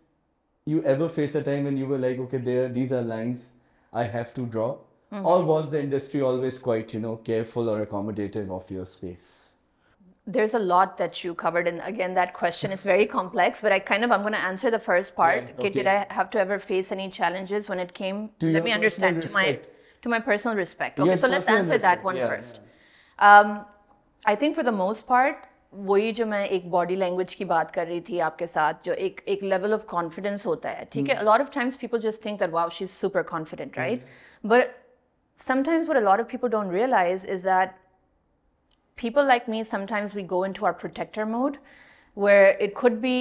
you ever face a time when you were like okay there these are lines i have to draw mm-hmm. or was the industry always quite you know careful or accommodative of your space there's a lot that you covered and again that question is very complex but i kind of i'm going to answer the first part yeah, okay. did i have to ever face any challenges when it came to let me understand to my to my personal respect okay yes, so let's answer respect. that one yeah, first. Yeah. Um, I think for the most part वही जो मैं एक body language की बात कर रही थी आपके साथ जो एक एक लेवल ऑफ कॉन्फिडेंस होता है ठीक है lot of times people just think that wow she is super confident right but sometimes what a lot of people don't realize is that people like me sometimes we go into our protector mode where it could be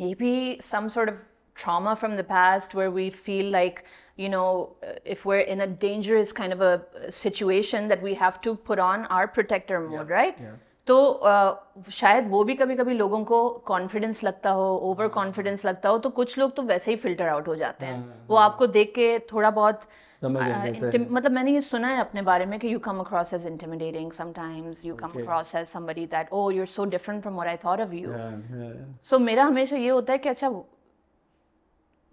maybe some sort of trauma from the past where we feel like you know uh, if we're in a dangerous kind of a situation that we have to put on our protector mode yeah. right yeah. तो uh, शायद वो भी कभी कभी लोगों को confidence लगता हो ओवर कॉन्फिडेंस लगता हो तो कुछ लोग तो वैसे ही फिल्टर आउट हो जाते हैं हाँ, वो हाँ। आपको देख के थोड़ा बहुत uh, मतलब मैंने ये सुना है अपने बारे में कि you come across as intimidating sometimes you come across as somebody that oh you are so different from what I thought of you so मेरा हमेशा ये होता है कि अच्छा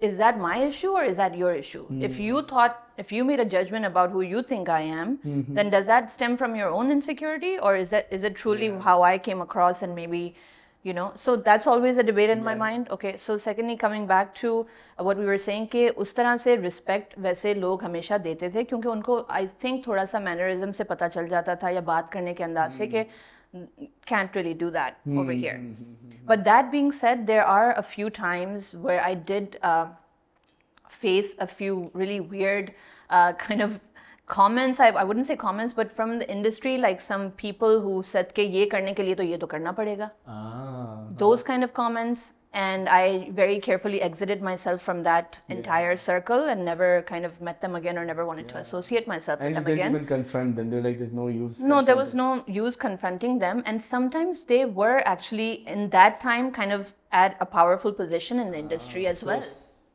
is that my issue or is that your issue? Mm. If hmm. you thought, if you made a judgment about who you think I am, mm-hmm. then does that stem from your own insecurity or is that is it truly yeah. how I came across and maybe, you know? So that's always a debate in yeah. my mind. Okay. So secondly, coming back to uh, what we were saying कि उस तरह से respect वैसे लोग हमेशा देते थे क्योंकि उनको I think थोड़ा सा mannerism से पता चल जाता था या बात करने के अंदाज mm. से hmm. कि can't really do that mm-hmm. over hmm, here. Hmm, hmm, but that being said, there are a few times where I did uh, face a few really weird uh, kind of comments. I, I wouldn't say comments, but from the industry, like some people who said, "Ke ye karne ke liye to ye to karna padega." Ah those kind of comments and I very carefully exited myself from that yeah. entire circle and never kind of met them again or never wanted yeah. to associate myself and with them again. And even confront them. They're like, there's no use. No, there was no use confronting them. And sometimes they were actually in that time kind of at a powerful position in the industry ah, as well.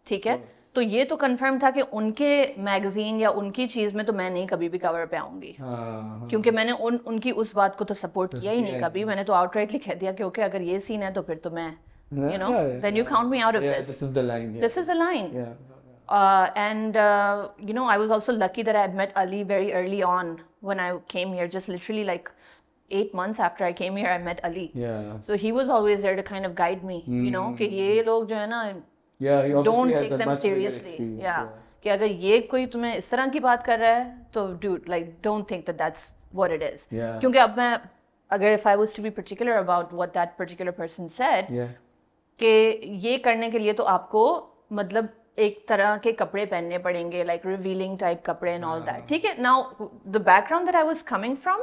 Take it. तो ये तो confirm था कि उनके magazine या उनकी चीज में तो मैं नहीं कभी भी कवर पे आऊंगी हाँ, हाँ। क्योंकि मैंने उन उनकी उस बात को तो सपोर्ट तो किया ही नहीं कभी मैंने तो आउटराइटली कह दिया कि अगर ये सीन है तो फिर तो मैं you know then you count me out of this this is the line this is the line and you know I was also lucky that I met Ali very early on when I came here just literally like Eight months after I came here, I met Ali. Yeah. So he was always there to kind of guide me. Mm. You know, ki ye log jo don't take them seriously कि अगर ये कोई तुम्हें इस तरह की बात कर रहा है तो dude like don't think that that's what it is क्योंकि अब मैं अगर if I was to be particular about what that particular person said कि ये करने के लिए तो आपको मतलब एक तरह के कपड़े पहनने पड़ेंगे लाइक रिवीलिंग टाइप कपड़े एंड ऑल दैट ठीक है now the background that I was coming from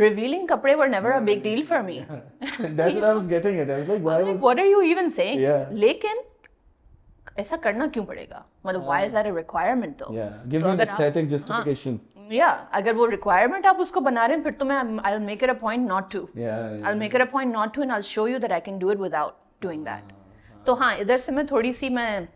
revealing कपड़े were never a big deal for me that's what I was getting it I was like was like why was... like, what are yeah. ऐसा करना क्यों पड़ेगा मतलब why is that a requirement तो या हाँ। अगर वो रिक्वायरमेंट आप उसको बना रहे हैं फिर तो मैं I will make it a point not to I will make it a point not to and I will show you that I can do it without doing that तो हां इधर से मैं थोड़ी सी मैं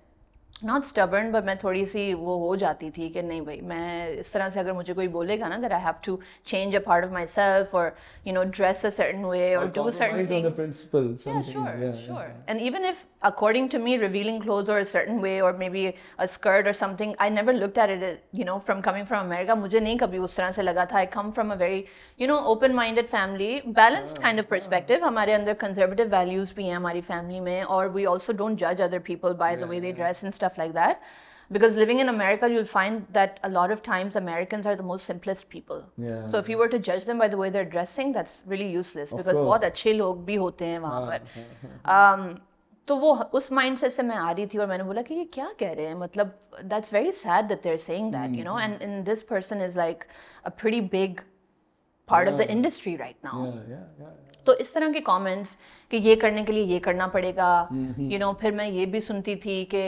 नॉट स्टबर्न बट मैं थोड़ी सी वो हो जाती थी कि नहीं भाई मैं इस तरह से अगर मुझे कोई बोलेगा ना that I have to change a part of myself और you know dress a certain way और do certain and even if according to me revealing clothes और सर्टन वे और मे बी अ स्कर्ट और something I never look at it you know from coming from America मुझे नहीं कभी उस तरह से लगा था I come from a very you know open minded family balanced kind of perspective हमारे अंदर कंजर्वेटिव वैल्यूज भी हैं हमारी फैमिली में और वी ऑल्सो डोंट जज other people by the way they dress and stuff stuff like that because living in America, you'll find that a lot of times Americans are the most simplest people. Yeah. So if you were to judge them by the way they're dressing, that's really useless of because बहुत अच्छे लोग भी होते हैं वहाँ पर. Um, तो वो उस माइंड सेट से मैं आ रही थी और मैंने बोला कि ये क्या कह रहे हैं मतलब that's very sad that they're saying that you know and in this person is like a pretty big part of the industry right now तो इस तरह के कमेंट्स कि ये करने के लिए ये करना पड़ेगा you hmm, know hmm। you know, फिर मैं ये भी सुनती थी कि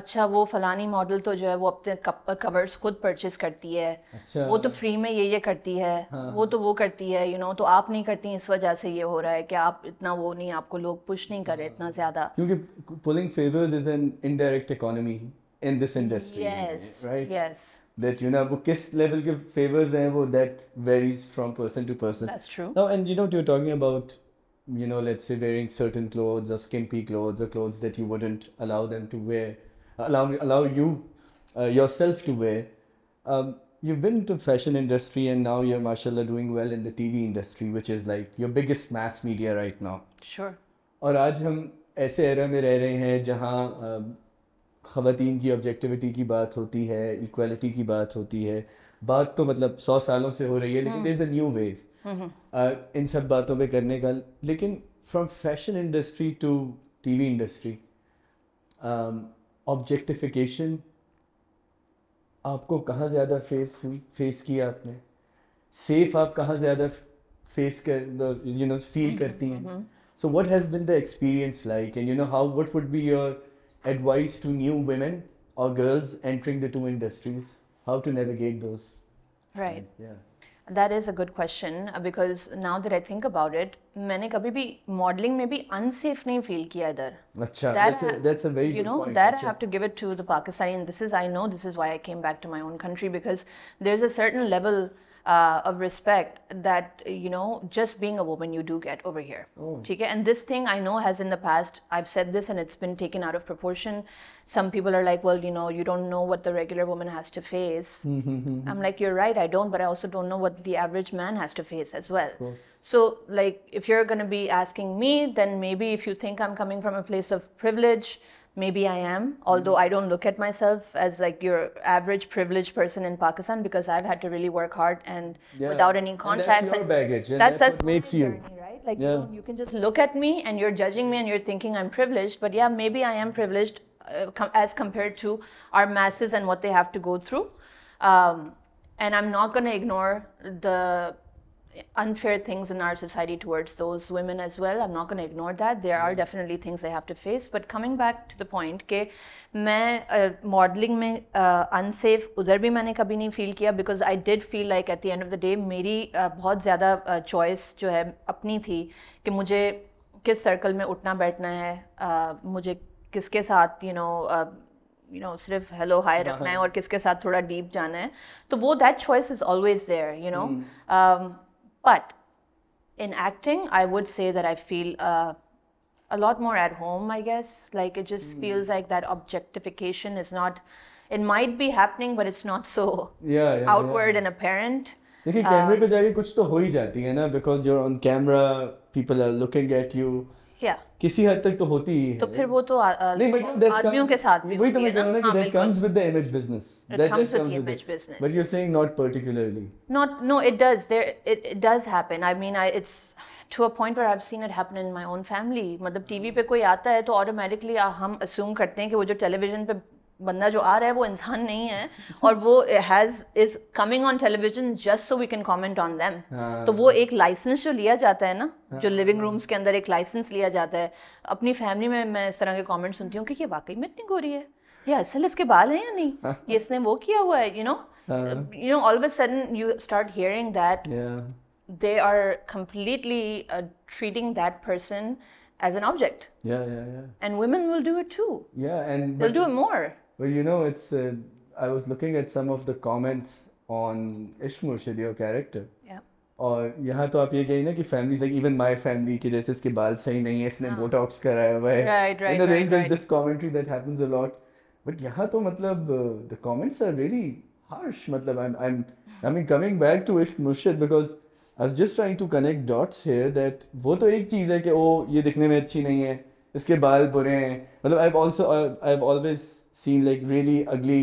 अच्छा वो फलानी मॉडल तो जो है वो अपने कवर्स खुद परचेस करती है अच्छा। वो तो फ्री में ये ये करती है हाँ। वो तो वो करती है यू you नो know, तो आप नहीं करती इस वजह से ये हो रहा है कि आप इतना वो नहीं आपको लोग पुश नहीं कर रहे हाँ। इतना ज्यादा क्योंकि pulling favours is an indirect economy in this industry yes right yes that you know वो किस लेवल के फेवर्स हैं वो that varies from person to person that's true now and you know you are talking about you know let's say wearing certain clothes or skimpy clothes और clothes that you wouldn't allow them to wear allow me, allow you uh, yourself to wear. Um, you've been into fashion industry and now you're mashallah doing well in the TV industry, which is like your biggest mass media right now. Sure. और आज हम ऐसे era में रह रहे हैं जहाँ ख़वान की ऑब्जेक्टिविटी की बात होती है इक्वालिटी की बात होती है बात तो मतलब सौ सालों से हो रही है लेकिन is a new wave in सब बातों पे करने का लेकिन from fashion industry to TV industry objectification आपको कहाँ ज़्यादा फेस फेस किया आपने सेफ आप कहाँ ज़्यादा फेस कर यू नो फील करती हैं so what has been the experience like and you know how what would be your advice to new women और girls entering the two industries how to navigate those right That is a good question uh, because now that I think about it, मैंने कभी भी modelling में भी unsafe नहीं feel किया that's a, that's a very you know that I have to give it to the Pakistani this is I know this is why I came back to my own country because there's a certain level uh, of respect that you know just being a woman you do get over here oh. okay and this thing i know has in the past i've said this and it's been taken out of proportion some people are like well you know you don't know what the regular woman has to face mm-hmm. i'm like you're right i don't but i also don't know what the average man has to face as well so like if you're going to be asking me then maybe if you think i'm coming from a place of privilege maybe I am, although mm-hmm. I don't look at myself as like your average privileged person in Pakistan because I've had to really work hard and yeah. without any contacts. And that's your baggage. And that's, that's, what makes you. Journey, right? Like yeah. you, know, you can just look at me and you're judging me and you're thinking I'm privileged, but yeah, maybe I am privileged uh, com- as compared to our masses and what they have to go through. Um, and I'm not going to ignore the unfair things in our society towards those women as well. I'm not going to ignore that. There are mm-hmm. definitely things they have to face. But coming back to the point, ke, uh, modeling mein, uh, unsafe, udhar bhi maine kabhi nahi feel kiya because I did feel like at the end of the day, meri uh, bahut uh, choice jo hai apni thi ki mujhe kis circle mein utna baithna hai, uh, mujhe kiske you know, uh, you know सिर्फ hello hi रखना है और किसके साथ थोड़ा deep जाना है तो वो that choice is always there you know but in acting, I would say that I feel uh, a lot more at home, I guess. Like it just mm. feels like that objectification is not, it might be happening, but it's not so yeah, yeah outward yeah. and apparent. देखिए कैमरे uh, पे जाके कुछ तो हो ही जाती है ना किसी हद तक तो होती ही है तो फिर वो तो आदमियों के साथ भी वही तो मैं कह रहा था कि that comes with the image business that comes with the image business but you are saying not particularly not no it does there it it does happen I mean I it's to a point पर I have seen it happen in my own family मतलब TV पे कोई आता है तो automatically हम असूम करते हैं कि वो जो टेलीविजन पे बंदा जो आ रहा है वो इंसान नहीं है और वो has is coming on television just so we can comment on them तो वो एक लाइसेंस जो लिया जाता है ना हाँ। जो लिविंग रूम्स के अंदर एक लाइसेंस लिया जाता है अपनी फैमिली में मैं इस तरह के कमेंट सुनती हूँ कि ये वाकई में इतनी गोरी है ये असल इसके बाल हैं या नहीं हाँ। ये इसने वो किया हुआ है you know you know all of sudden you start hearing that they are completely treating that person as an object yeah yeah yeah and women will do it too yeah and they'll do it more Well, you know, it's uh, I was looking at some of the comments on इश्क मुर्शिद your character और यहाँ तो आप ये कही ना कि families like even my family की जैसे इसके बाल सही नहीं है इसने बोटॉक्स कराया हुआ है right right in the range this commentary that happens a lot but यहाँ तो मतलब the comments are really harsh matlab i'm i'm i mean coming back to ishq murshid because I was just trying to connect dots here that वो तो एक चीज़ है कि ओ ये दिखने में अच्छी नहीं है इसके बाल बुरे हैं मतलब I also I have always seen like really ugly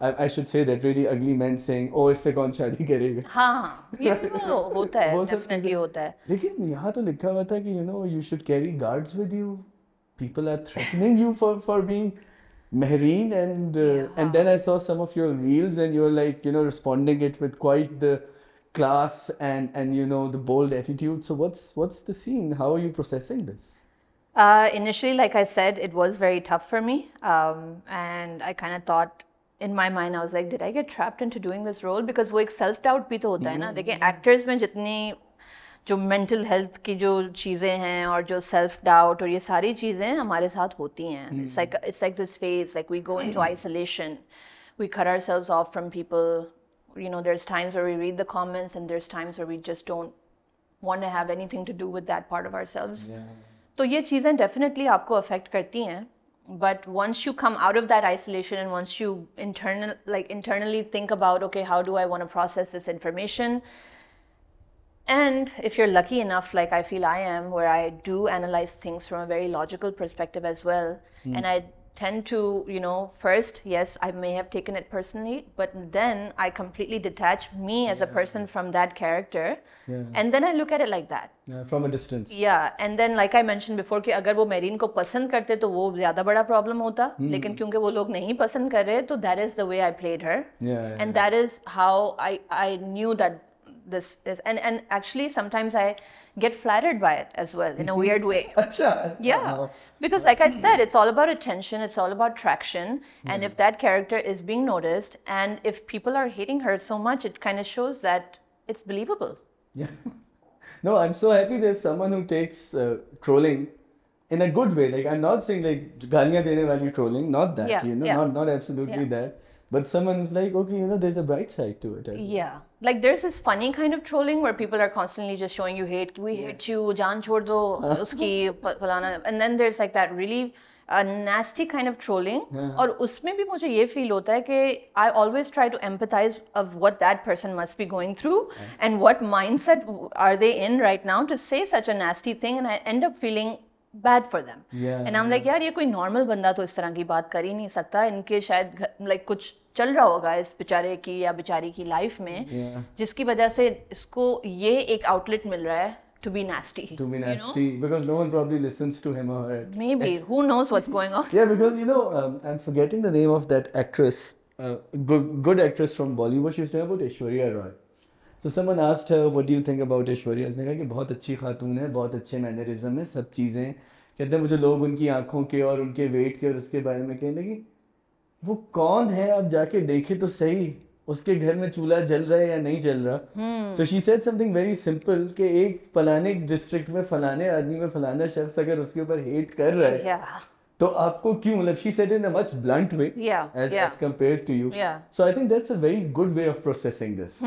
I, I should say that really ugly men saying oh इससे कौन शादी करेगा हाँ ये तो होता है definitely होता है लेकिन यहाँ तो लिखा हुआ था कि you know you should carry guards with you people are threatening you for for being Mehreen and uh, yeah. and then I saw some of your reels and you were like you know responding it with quite the class and and you know the bold attitude so what's what's the scene how are you processing this uh, initially, like I said, it was very tough for me. Um, and I kind of thought in my mind, I was like, did I get trapped into doing this role? Because वो एक self doubt भी तो होता है ना देखिए actors में जितनी जो mental health की जो चीज़ें हैं और जो self doubt और ये सारी चीज़ें हमारे साथ होती हैं hmm. it's like it's like this phase like we go into isolation we cut ourselves off from people you know there's times where we read the comments and there's times where we just don't want to have anything to do with that part of ourselves तो ये चीज़ें definitely आपको affect करती हैं but once you come out of that isolation and once you internal like internally think about okay how do I want process this information and if you are lucky enough like I feel I am where I do analyse things from a very logical perspective as well and I tend to, you know, first, yes, I may have taken it personally, but then I completely detach me as yeah. a person from that character. Yeah. And then I look at it like that. Yeah, from a distance. Yeah. And then like I mentioned before कि अगर वो marine को पसंद करते तो वो ज़्यादा बड़ा प्रॉब्लम होता hmm. लेकिन क्योंकि वो लोग नहीं that is the way I played her. Yeah, and that is how I I knew that this is and and actually sometimes I get flattered by it as well in a mm-hmm. weird way. Uh, yeah. Because, like I mm. said, it's all about attention, it's all about traction. And mm. if that character is being noticed and if people are hating her so much, it kind of shows that it's believable. Yeah. No, I'm so happy there's someone who takes uh, trolling in a good way. Like, I'm not saying like Galiya Dene value trolling, not that, yeah, you know, yeah. not, not absolutely yeah. that but someone is like okay you know there's a bright side to it yeah like there's this funny kind of trolling where people are constantly just showing you hate we hate you jaan chordo uski palana and then there's like that really uh, nasty kind of trolling or yeah. i always try to empathize of what that person must be going through and what mindset are they in right now to say such a nasty thing and i end up feeling bad for them and I am like यार ये कोई normal बंदा तो इस तरह की बात कर ही नहीं सकता इनके शायद लाइक कुछ चल रहा होगा इस बेचारे की या बेचारी की लाइफ में yeah. जिसकी वजह से इसको ये एक आउटलेट मिल रहा है to be nasty. To be nasty, you know? because no one probably listens to him or her. Maybe who knows what's going on? yeah, because you know, um, I'm forgetting the name of that actress. Uh, good, good actress from Bollywood. She's never about Aishwarya Roy. तो someone asked है what do think about Aishwarya उसने कहा कि बहुत अच्छी खातून है बहुत अच्छे मैनरिज्म है सब चीज़ें कहते हैं मुझे लोग उनकी आँखों के और उनके वेट के और उसके बारे में कहने लगी वो कौन है आप जाके देखे तो सही उसके घर में चूल्हा जल रहा है या नहीं जल रहा so she said something very simple कि एक फलाने डिस्ट्रिक्ट में फलाने आदमी में फलाना शख्स अगर उसके ऊपर हेट कर रहा है yeah. तो आपको क्यों मतलब she said in a much blunt way as compare to you so I think that's a very good way of processing this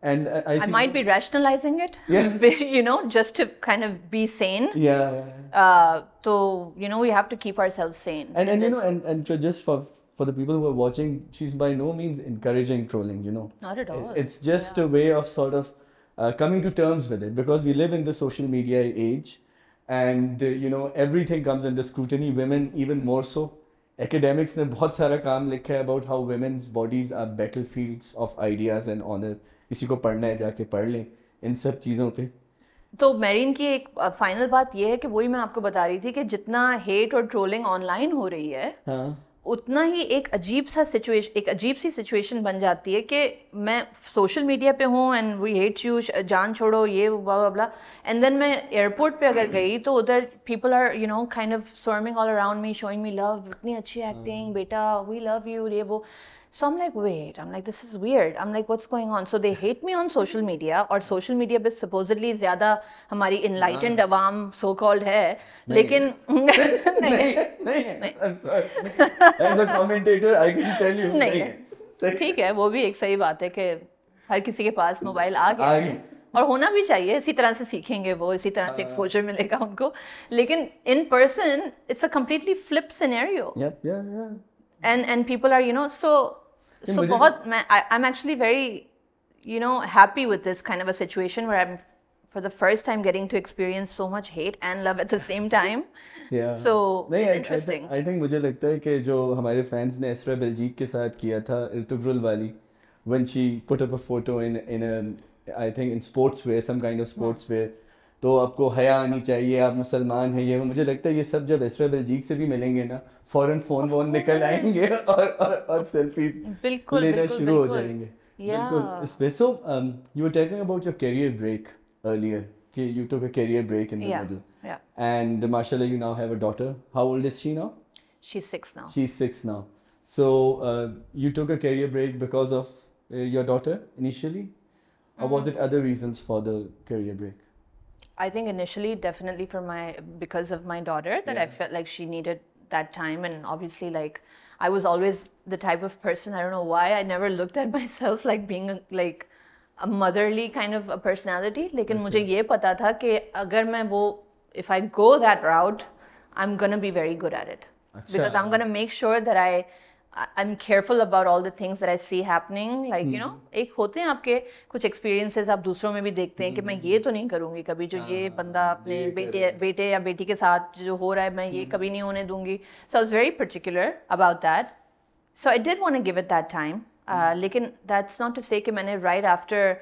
and I, I might be rationalizing it, yeah. you know, just to kind of be sane. Yeah. yeah, yeah. Uh, so you know, we have to keep ourselves sane. And and you know, and and just for for the people who are watching, she's by no means encouraging trolling. You know, not at all. It's just a way of sort of uh, coming to terms with it because we live in the social media age, and uh, you know, everything comes under scrutiny. Women even more so. Academics have बहुत सारा काम लिखा है about how women's bodies are battlefields of ideas and honor. किसी को पढ़ना है जाके पढ़ लें इन सब चीज़ों पे तो मेरिन की एक फाइनल बात यह है कि वही मैं आपको बता रही थी कि जितना हेट और ट्रोलिंग ऑनलाइन हो रही है हाँ उतना ही एक अजीब सा सिचुएशन एक अजीब सी सिचुएशन बन जाती है कि मैं सोशल मीडिया पे हूँ एंड वी हेट यू जान छोड़ो ये बला बला एंड देन मैं एयरपोर्ट पे अगर गई तो उधर people are you know kind of swarming all around me showing me love इतनी अच्छी एक्टिंग हाँ। बेटा वी लव यू ये वो So I'm like, wait, I'm like, this is weird. I'm like, what's going on? So they hate me on social media or social media पे supposedly Zyada Hamari enlightened awam so called है Lekin नहीं नहीं I'm sorry as a commentator I can tell you नहीं ठीक है वो भी एक सही बात है कि हर किसी के पास मोबाइल आ गया है और होना भी चाहिए इसी तरह से सीखेंगे वो इसी तरह से एक्सपोजर मिलेगा उनको लेकिन in person it's a completely flip scenario and and people are you know so yeah, so God man, I, I'm actually very you know happy with this kind of a situation where I'm for the first time getting to experience so much hate and love at the same time. Yeah. So नहीं, it's I, interesting. I, th I think मुझे लगता है कि जो हमारे fans ने इसरा बेलजीक के साथ किया था इल्तुबरुल वाली when she put up a photo in in a I think in sportswear some kind of sportswear. Hmm. तो आपको हया आनी चाहिए आप मुसलमान हैं ये वो मुझे लगता है ये सब जब इसरा बलजीक से भी मिलेंगे ना फ़ौरन फ़ोन वोन निकल आएंगे और और, और सेल्फीज बिल्कुल, लेना शुरू हो जाएंगे so you are about your career break earlier कि you took a career break in the middle and माशाल्लाह you now have a daughter how old is she now she is 6 now she is 6 now so you took a career break because of your daughter initially और was it other reasons for the career break I think initially, definitely for my because of my daughter, that yeah. I felt like she needed that time, and obviously, like I was always the type of person. I don't know why I never looked at myself like being a, like a motherly kind of a personality. लेकिन मुझे ये पता था कि अगर मैं वो if I go that route, I'm gonna be very good at it because I'm gonna make sure that I I am careful about all the things that I see happening like you know एक होते हैं आपके कुछ experiences आप दूसरों में भी देखते हैं कि मैं ये तो नहीं करूँगी कभी जो ये हाँ, बंदा हाँ, अपने बेटे बेटे या बेटी के साथ जो हो रहा है मैं ये कभी hmm. नहीं होने दूँगी so I was very particular about that so I did want give it that time Uh, लेकिन दैट्स नॉट टू से कि मैंने राइट आफ्टर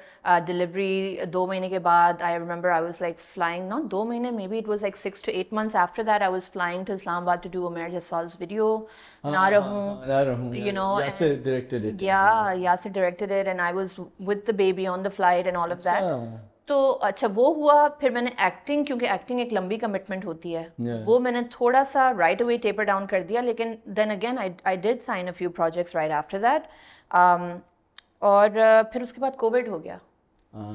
डिलीवरी दो महीने के बाद I remember I was like flying not दो महीने maybe it was like six to eight months after that I was flying to Islamabad to do a मेयर जसवाल्स वीडियो ना रहूँ यू नो या say directed it and I was with the baby on the flight and all of that तो अच्छा वो हुआ फिर मैंने एक्टिंग क्योंकि एक्टिंग एक लंबी कमिटमेंट होती है yeah. वो मैंने थोड़ा सा राइट अवे टेपर डाउन कर दिया लेकिन then again I I did sign a few projects right after that Um, और uh, फिर उसके बाद कोविड हो गया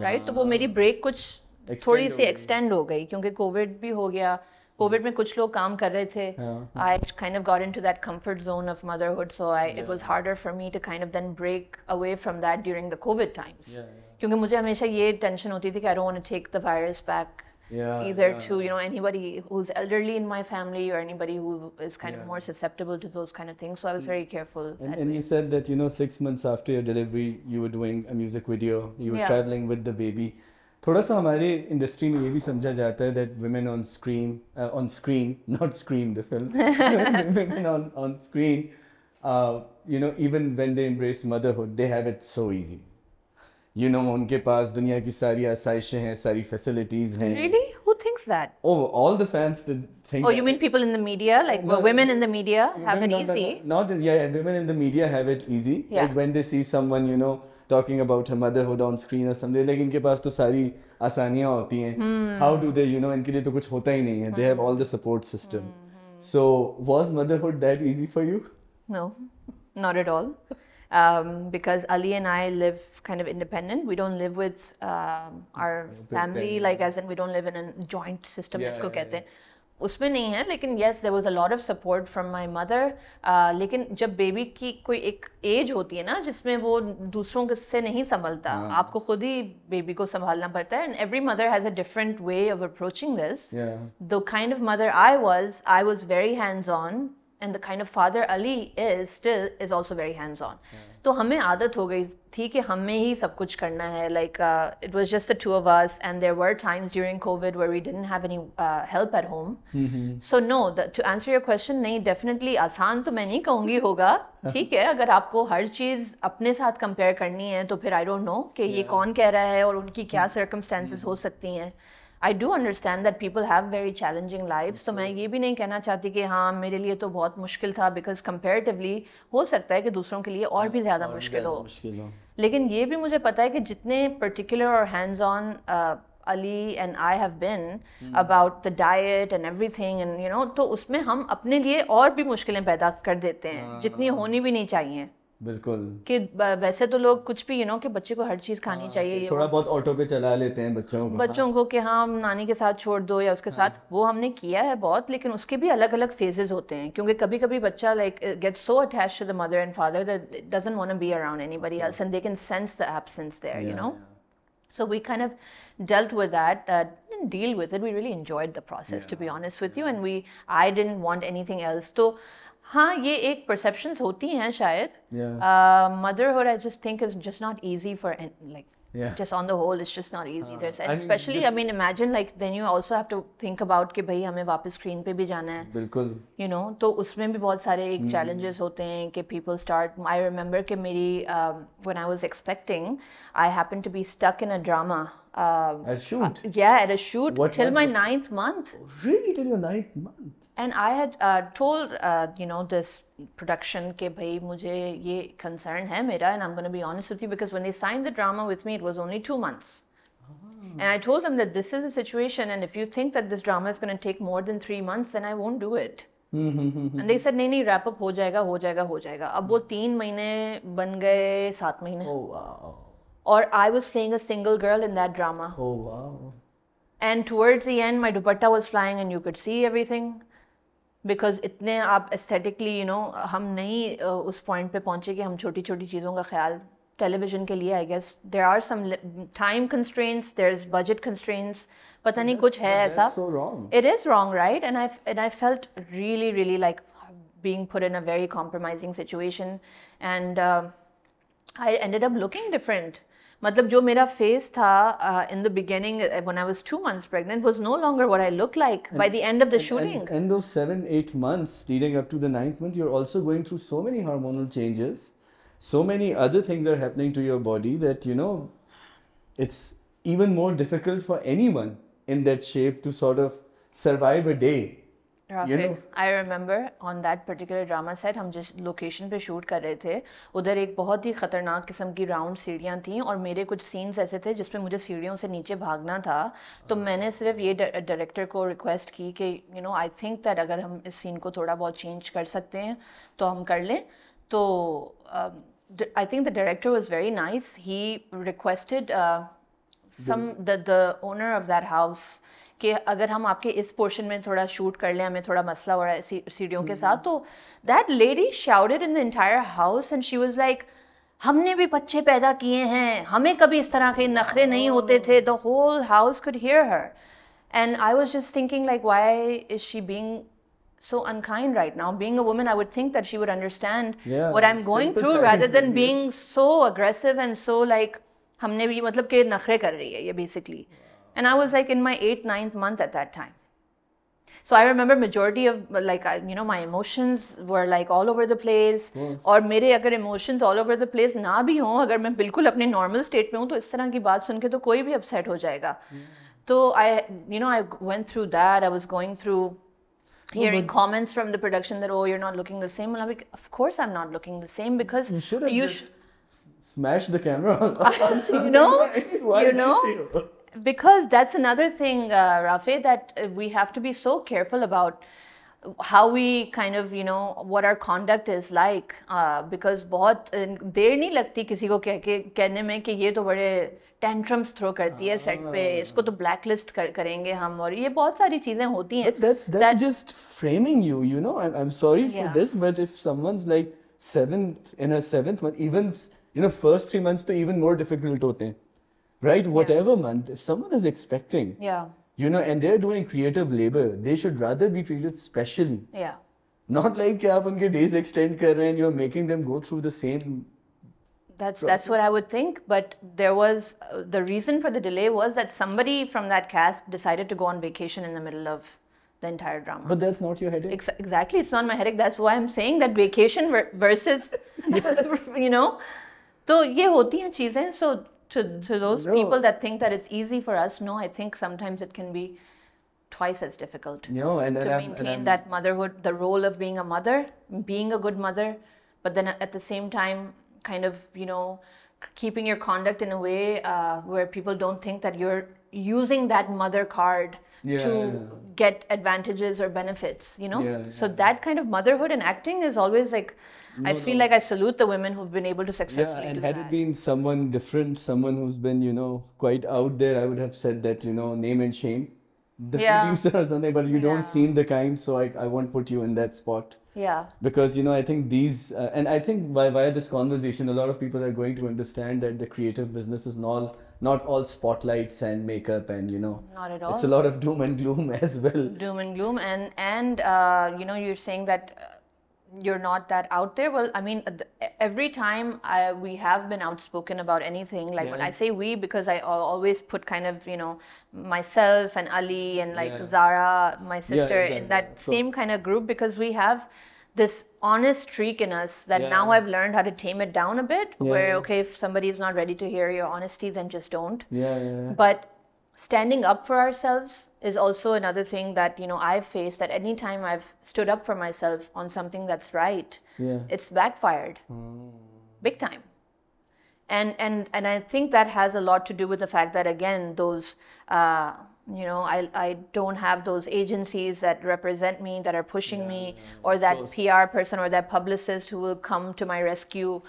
राइट हाँ। तो वो मेरी ब्रेक कुछ थोड़ी सी एक्सटेंड हो गई क्योंकि कोविड भी हो गया कोविड में कुछ लोग काम कर रहे थे I kind of got into that comfort zone of motherhood so I it was harder for me to kind of then break away from that during the COVID times क्योंकि मुझे हमेशा ये टेंशन होती थी कि I don't want to take the virus back yeah, either yeah, to you know anybody who's elderly in my family or anybody who is kind yeah. of more susceptible to those kind of things so i was mm. very careful and, and you said that you know six months after your delivery you were doing a music video you were traveling with the baby थोड़ा सा हमारे industry में ये भी समझा जाता है that women on screen on screen not screen the film women on on screen you know even when they embrace motherhood they have it so easy you know उनके पास दुनिया की सारी आसाइशें हैं सारी फैसिलिटीज हैं really who thinks that oh all the fans the think oh you mean people in the media like women in the media have it easy not या women in the media have it easy like when they see someone you know talking about her motherhood on screen और something लेकिन इनके पास तो सारी आसानियां होती हैं how do they you know इनके लिए तो कुछ होता ही नहीं है they have all the support system so was motherhood that easy for you know not at all um, because Ali and I live kind of independent. We don't live with um, our family, like as in we don't live in a joint system, yeah, जिसको कहते हैं उसमें नहीं है लेकिन yes there was a lot of support from my mother लेकिन जब baby की कोई एक एज होती है ना जिसमें वो दूसरों से नहीं संभलता आपको खुद ही बेबी को संभालना पड़ता है and every mother has a different way of approaching this the kind of mother I was I was very hands on and the kind of father Ali is still is also very hands on तो हमें आदत हो गई थी कि हमें ही सब कुछ करना है like it was just the two of us and there were times during COVID where we didn't have any help at home so no to answer your question नहीं डेफिनेटली आसान तो मैं नहीं कहूँगी होगा ठीक है अगर आपको हर चीज़ अपने साथ कंपेयर करनी है तो फिर आई डोंट नो कि ये कौन कह रहा है और उनकी क्या सर्कमस्टेंसेज mm-hmm. हो सकती हैं I do understand that people have very challenging life तो मैं ये भी नहीं कहना चाहती कि हाँ मेरे लिए तो बहुत मुश्किल था बिकॉज कंपेरेटिवली हो सकता है कि दूसरों के लिए और भी हाँ, ज़्यादा मुश्किल हो लेकिन ये भी मुझे पता है कि जितने पर्टिकुलर और hands on Ali and I have been about the diet and everything and you know तो उसमें हम अपने लिए और भी मुश्किलें पैदा कर देते हैं हाँ। जितनी होनी भी नहीं चाहिए बिल्कुल कि वैसे तो लोग कुछ भी यू you नो know, कि बच्चे को हर चीज़ खानी हाँ, चाहिए थोड़ा बहुत ऑटो पे चला लेते हैं बच्चों को बच्चों हाँ। को कि हाँ नानी के साथ छोड़ दो या उसके हाँ। साथ वो हमने किया है बहुत लेकिन उसके भी अलग अलग फेजेस होते हैं क्योंकि कभी कभी बच्चा like get so attach to the mother and father that doesn't want be around anybody else and they can sense the absence there you know So we kind of dealt with that, uh, didn't deal with it. We really enjoyed the process, yeah. to be honest with you. And we, I didn't want anything else. So हाँ ये एक perceptions होती हैं शायद motherhood I just think is just not easy for like Yeah. Just on the whole, it's just not easy. Uh, There's and especially, the, I mean, imagine like then you also have to think about कि भाई हमें वापस screen पे भी जाना है. बिल्कुल. You know, तो उसमें भी बहुत सारे एक challenges होते हैं कि people start. I remember कि मेरी um, when I was expecting, I happened to be stuck in a drama. Um, at shoot. Uh, yeah, at a shoot what till my ninth month. Really, till your ninth month. And I had uh, told uh, you know this production, के भाई मुझे ये concern है मेरा and I am be honest with you because when they sign the drama with me it was only two months And I told them that this is the situation, and if you think that this drama is going to take more than three months, then I won't do it. Mm-hmm. and they said, "Nee, wrap up, ho jayega, ho jayega, ho jayega." Ab wo mahine ban gaye, mahine. Oh wow! Or I was playing a single girl in that drama. Oh wow! And towards the end, my dupatta was flying, and you could see everything. Because इतने आप aesthetically you know हम नहीं उस point पे पहुँचे कि हम छोटी छोटी चीज़ों का ख्याल टेलीविजन के लिए I guess there are some time constraints there is budget constraints पता नहीं कुछ है ऐसा it is wrong right and I and I felt really really like being put in a very compromising situation and I and ended looking different मतलब जो मेरा uh, in the beginning, uh, when I was 2 months pregnant was no longer what I looked like by the end of the shooting. And, and, those 7 8 months leading up to the ninth month you're also going through so many hormonal changes. So many other things are happening to your body that you know it's even more difficult for anyone in that shape to sort of survive a day I remember on that particular drama set हम जिस location पे shoot कर रहे थे उधर एक बहुत ही ख़तरनाक किस्म की राउंड सीढ़ियाँ थीं और मेरे कुछ सीन्स ऐसे थे जिसमें मुझे सीढ़ियों से नीचे भागना था तो हाँ। मैंने सिर्फ ये डायरेक्टर को रिक्वेस्ट की कि you know I think that अगर हम इस सीन को थोड़ा बहुत चेंज कर सकते हैं तो हम कर लें तो I think the director was very nice he requested some the owner of that house कि अगर हम आपके इस पोर्शन में थोड़ा शूट कर लें हमें थोड़ा मसला हो रहा है सीढ़ियों के साथ हम्म। तो that lady shouted in the entire house and she was like हमने भी बच्चे पैदा किए हैं हमें कभी इस तरह के नखरे नहीं होते थे the whole house could hear her and I was just thinking like why is she being so unkind right now. Being a woman, I would think that she would understand yeah, what I'm going through rather than being so aggressive and so like हमने भी मतलब के नखरे कर रही है ये basically And I was like in my eighth, ninth month at that time. So I remember majority of like you know my emotions were like all over the place. Or मेरे अगर emotions all over the place ना भी हों अगर मैं बिल्कुल अपने normal state में हूँ तो इस तरह की बात upset हो जाएगा. I you know I went through that. I was going through oh, hearing oh, comments from the production that oh you're not looking the same. And I'm like of course I'm not looking the same because you should have you just sh- smashed the camera. you know, you know because that's another thing, uh, Rafe, that uh, we have to be so careful about how we kind of, you know, what our conduct is like. Uh, because bahut, there nahi lagti kisi ko kehne mein ke ye to bade tantrums throw karti hai set pe, isko to blacklist kar karenge hum, aur ye bahut sari cheezein hoti That's, that's that, just framing you, you know, I'm, sorry for this, but if someone's like seventh, in a seventh month, even, you know, first three months to even more difficult hote hain right? Whatever yeah. month, someone is expecting, yeah, you know, and they're doing creative labor, they should rather be treated specially. Yeah. Not like you are days extend kar and you're making them go through the same that's process. that's what I would think. But there was uh, the reason for the delay was that somebody from that cast decided to go on vacation in the middle of the entire drama. But that's not your headache. Ex exactly, it's not my headache. That's why I'm saying that vacation versus, you know, so ये होती हैं चीजें. So to, to those no. people that think that it's easy for us, no, I think sometimes it can be twice as difficult no, and, to maintain and that motherhood, the role of being a mother, being a good mother, but then at the same time, kind of, you know, keeping your conduct in a way uh, where people don't think that you're using that mother card yeah, to yeah. get advantages or benefits you know yeah, so that kind of motherhood and acting is always like no, i feel no. like i salute the women who've been able to successfully yeah, and had that. it been someone different someone who's been you know quite out there i would have said that you know name and shame the producer or something but you don't seem the kind so I, I won't put you in that spot yeah because you know i think these uh, and i think by via this conversation a lot of people are going to understand that the creative business is not not all spotlights and makeup and you know not at all it's a lot of doom and gloom as well doom and gloom and and uh, you know you're saying that uh, you're not that out there well i mean every time I, we have been outspoken about anything like yeah. when i say we because i always put kind of you know myself and ali and like yeah. zara my sister yeah, exactly. in that same kind of group because we have this honest streak in us that yeah. now I've learned how to tame it down a bit. Yeah. Where okay, if somebody is not ready to hear your honesty, then just don't. Yeah, yeah, But standing up for ourselves is also another thing that you know I've faced. That any time I've stood up for myself on something that's right, yeah. it's backfired, mm. big time. And and and I think that has a lot to do with the fact that again those. Uh, you know I, I don't have those agencies that represent me that are pushing yeah, me yeah, or that pr person or that publicist who will come to my rescue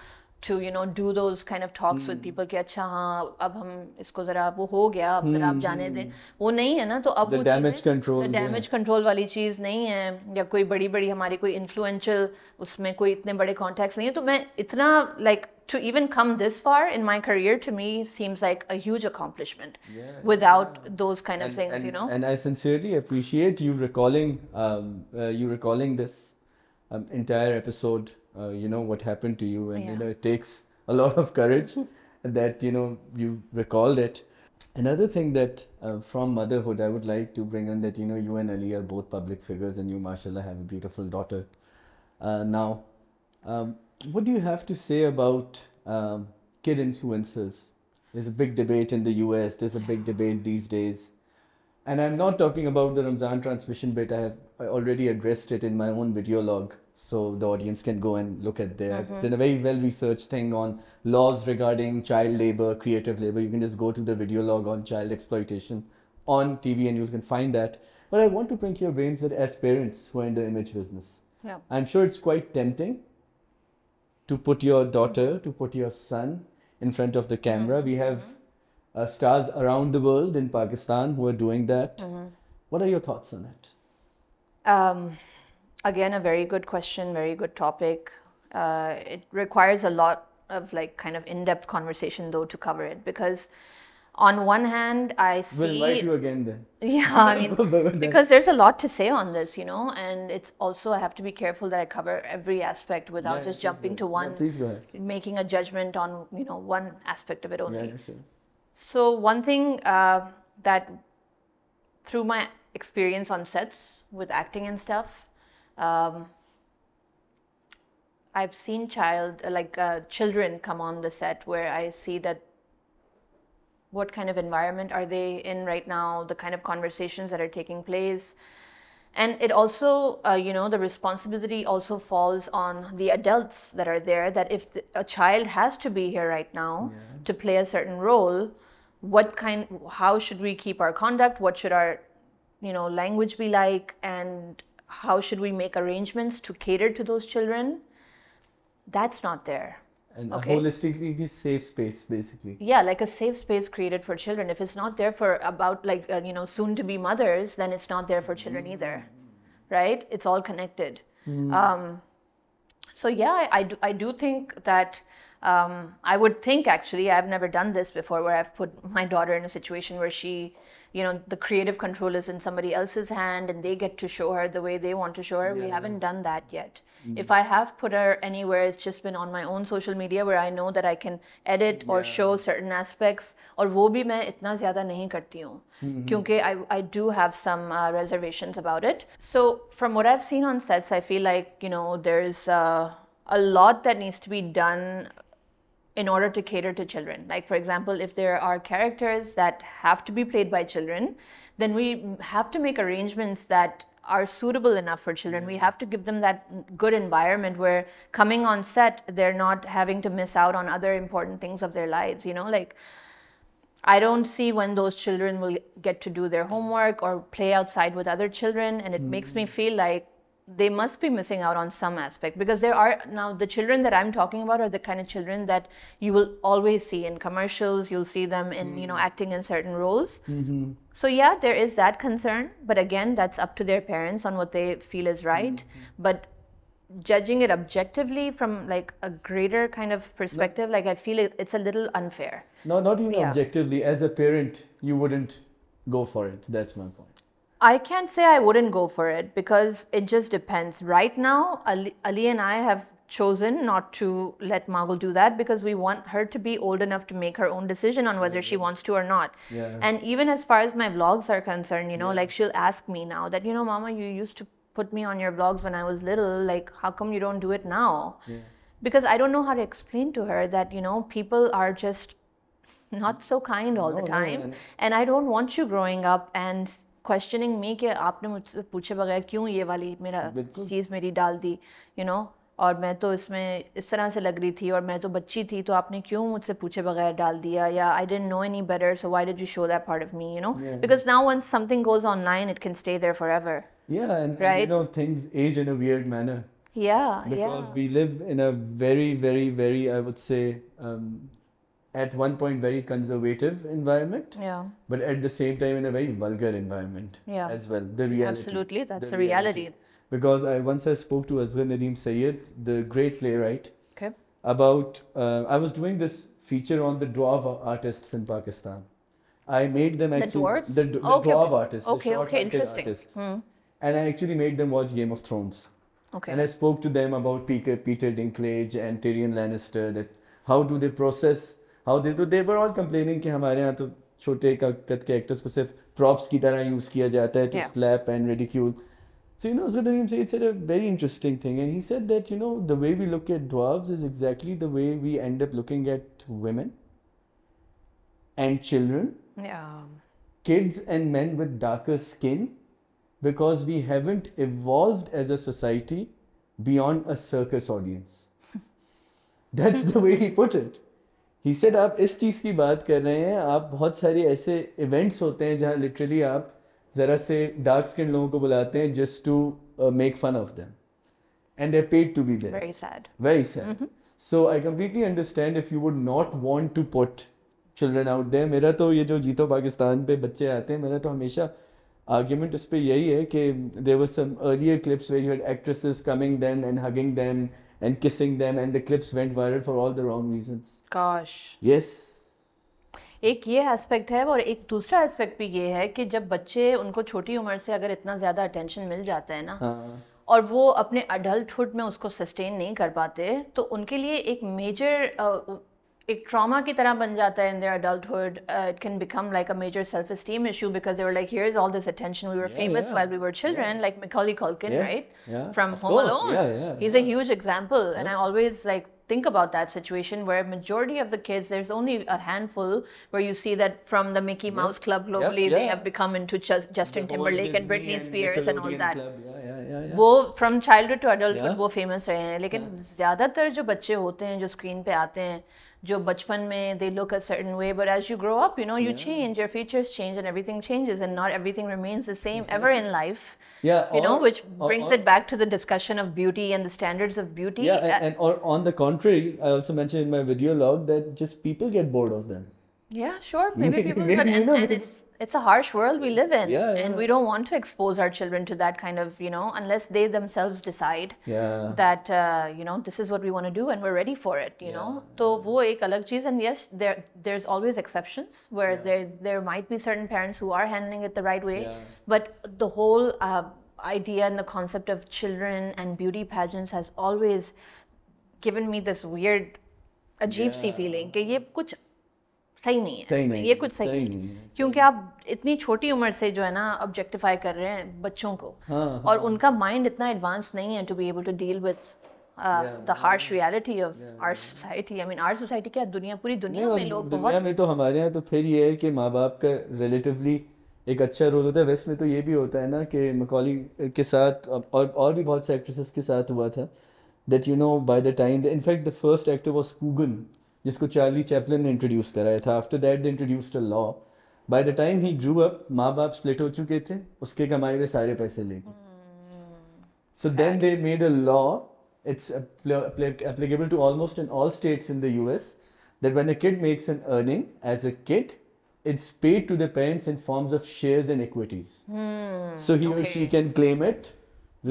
to you know do those kind of talks with hmm. people कि अच्छा हाँ अब हम इसको ज़रा वो हो गया अब फिर आप जाने दें hmm. वो नहीं है ना तो अब वो डैमेज कंट्रोल डैमेज कंट्रोल वाली चीज़ नहीं है या कोई बड़ी बड़ी हमारी कोई इन्फ्लुएंशियल उसमें कोई इतने बड़े कॉन्टैक्ट्स नहीं है तो मैं इतना like to even come this far in my career to me seems like a huge accomplishment yeah, without yeah. those kind of and, things and, you know and i sincerely appreciate you recalling um, uh, you recalling this um, entire episode uh, you know what happened to you and yeah. you know it takes a lot of courage that you know you recalled it another thing that uh, from motherhood i would like to bring on that you know you and ali are both public figures and you mashallah have a beautiful daughter uh, now um, what do you have to say about um, kid influencers? There's a big debate in the US. There's a big debate these days. And I'm not talking about the Ramzan transmission bit. I have I already addressed it in my own video log. So the audience can go and look at there. Mm-hmm. a very well researched thing on laws regarding child labor, creative labor. You can just go to the video log on child exploitation on TV and you can find that. But I want to bring your brains that as parents who are in the image business. Yeah. I'm sure it's quite tempting to put your daughter, to put your son in front of the camera. Mm-hmm. We have uh, stars around the world in Pakistan who are doing that. Mm-hmm. What are your thoughts on it? Um, again, a very good question, very good topic. Uh, it requires a lot of like kind of in-depth conversation though to cover it because on one hand, I see. We'll invite you again then. Yeah, I mean, because there's a lot to say on this, you know, and it's also I have to be careful that I cover every aspect without yeah, just jumping to one, yeah, please go ahead. making a judgment on you know one aspect of it only. Yeah, sure. So one thing uh, that through my experience on sets with acting and stuff, um, I've seen child like uh, children come on the set where I see that what kind of environment are they in right now, the kind of conversations that are taking place. And it also, uh, you know, the responsibility also falls on the adults that are there that if the, a child has to be here right now yeah. to play a certain role, what kind, how should we keep our conduct? What should our, you know, language be like? And how should we make arrangements to cater to those children? That's not there and okay. holistically safe space basically yeah like a safe space created for children if it's not there for about like uh, you know soon to be mothers then it's not there for children either right it's all connected mm. um, so yeah I, I, do, I do think that um, i would think actually i've never done this before where i've put my daughter in a situation where she you know the creative control is in somebody else's hand and they get to show her the way they want to show her yeah, we haven't done that yet mm-hmm. if i have put her anywhere it's just been on my own social media where i know that i can edit yeah. or show certain aspects Or वो भी मैं इतना ज़्यादा नहीं करती हूँ क्योंकि I I do have some reservations about I so from what I have seen on sets I feel a lot that needs to be done in order to cater to children. Like for example, if there are characters that have to be played by children, then we have to make arrangements that are suitable enough for children. We mm. have to give them that good environment where coming on set, they're not having to miss out on other important things of their lives, you know, like I don't see when those children will get to do their homework or play outside with other children. And it mm -hmm. makes me mm. feel like they must be missing out on some aspect because there are now the children that I'm talking about are the kind of children that you will always see in commercials. You'll see them in mm. you know mm. acting in certain roles. Mm-hmm. So yeah, there is that concern, but again, that's up to their parents on what they feel is right. Mm-hmm. But judging it objectively from like a greater kind of perspective, no. like I feel it, it's a little unfair. No, not even yeah. objectively. As a parent, you wouldn't go for it. That's my point. I can't say I wouldn't go for it because it just depends. Right now, Ali, Ali and I have chosen not to let Margot do that because we want her to be old enough to make her own decision on whether yeah. she wants to or not. Yeah. And even as far as my vlogs are concerned, you know, yeah. like she'll ask me now that, you know, Mama, you used to put me on your vlogs when I was little. Like, how come you don't do it now? Yeah. Because I don't know how to explain to her that, you know, people are just not so kind all no, the time. No, and I don't want you growing up and questioning me कि आपने मुझसे पूछे बगैर क्यों ये वाली मेरा चीज़ मेरी डाल दी यू you नो know? और मैं तो इसमें इस तरह से लग रही थी और मैं तो बच्ची थी तो आपने क्यों मुझसे पूछे बगैर डाल दिया या I don't know any better so why did you show that part of me you know because now one something goes online it can stay there forever Yeah, and, right? and you know things age in a weird manner. Yeah, because yeah. we live in a very, very, very, I would say, um, at one point very conservative environment yeah but at the same time in a very vulgar environment yeah as well the reality absolutely that's the a reality. reality. because i once i spoke to Azra Nadeem sayed the great playwright okay about uh, i was doing this feature on the dwarf artists in pakistan i made them actually the dwarves the, okay, dwarf okay. artists okay okay interesting artists. Hmm. and i actually made them watch game of thrones okay and i spoke to them about peter, peter dinklage and tyrion lannister that how do they process how they तो there all complaining कि हमारे यहाँ तो छोटे कद के actors को सिर्फ प्रॉप्स की तरह यूज किया जाता है to slap and ridicule so you know उसके दिन से it's a very interesting thing and he said that you know the way we look at dwarves is exactly the way we end up looking at women and children kids and men with darker skin because we haven't evolved as a society beyond a circus audience that's the way he put it he said आप इस चीज़ की बात कर रहे हैं आप बहुत सारे ऐसे इवेंट्स होते हैं जहाँ लिटरली आप ज़रा से डार्क स्किन लोगों को बुलाते हैं just to make fun of them and they're paid to be there very sad very sad so I completely understand if you would not want to put children out there मेरा तो ये जो जीतो पाकिस्तान पे बच्चे आते हैं मेरा तो हमेशा आर्ग्यूमेंट उस पर यही है कि there were some earlier clips where you had coming them and hugging them and kissing them and the clips went viral for all the wrong reasons gosh yes एक ये एस्पेक्ट है और एक दूसरा एस्पेक्ट भी ये है कि जब बच्चे उनको छोटी उम्र से अगर इतना ज़्यादा अटेंशन मिल जाता है ना हाँ। और वो अपने अडल्टुड में उसको सस्टेन नहीं कर पाते तो उनके लिए एक मेजर एक trauma की तरह बन जाता है in their adulthood uh, it can become like a major self esteem issue because they were like here's all this attention we were yeah, famous yeah. while we were children yeah. like Macaulay Culkin right from of Home course. Alone he's a huge example and I always like think about that situation where majority of the kids there's only a handful where you see that from the Mickey Mouse Club globally they have become into just, Justin Timberlake and Britney and Spears and all that वो from childhood to adulthood वो famous रहे हैं लेकिन ज़्यादातर जो बच्चे होते हैं जो स्क्रीन पे आते हैं जो बचपन में they look a certain way but as you grow up you know you yeah. change your features change and everything changes and not everything remains the same ever in life yeah you or, know which brings or, or, it back to the discussion of beauty and the standards of beauty yeah and, uh, and or on the contrary I also mentioned in my video log that just people get bored of them yeah, sure. Maybe people, Maybe, but and, know, and it's it's a harsh world we live in, yeah, yeah. and we don't want to expose our children to that kind of you know unless they themselves decide yeah. that uh, you know this is what we want to do and we're ready for it. You yeah. know, so and yes, there there's always exceptions where there there might be certain parents who are handling it the right way, but the whole uh, idea and the concept of children and beauty pageants has always given me this weird, a si feeling. Ke सही नहीं है सही नहीं, ये कुछ सही, सही नहीं, नहीं है क्योंकि आप इतनी छोटी उम्र से जो है ना ऑब्जेक्टिफाई कर रहे हैं बच्चों को हाँ, हाँ, और उनका माइंड इतना एडवांस नहीं है to be able to deal with the harsh reality of our society I mean our society क्या दुनिया पूरी दुनिया में लोग दुनिया में तो हमारे यहाँ तो फिर ये है कि माँ बाप का रिलेटिवली एक अच्छा रोल होता है वेस्ट में तो ये भी होता है ना कि मकौली के साथ और और भी बहुत से एक्ट्रेसेस के साथ हुआ था that you know by the time in fact the first actor was Coogan जिसको चार्ली चैपलिन ने इंट्रोड्यूस कराया था after that they introduced a law by the time he grew up माँ बाप स्प्लिट हो चुके थे उसके कमाए हुए सारे पैसे ले गए so then they made a law it's applicable to almost in all states in the U S that when a kid makes an earning as a kid it's paid to the parents in forms of shares and equities. Hmm, so he okay. or she can claim it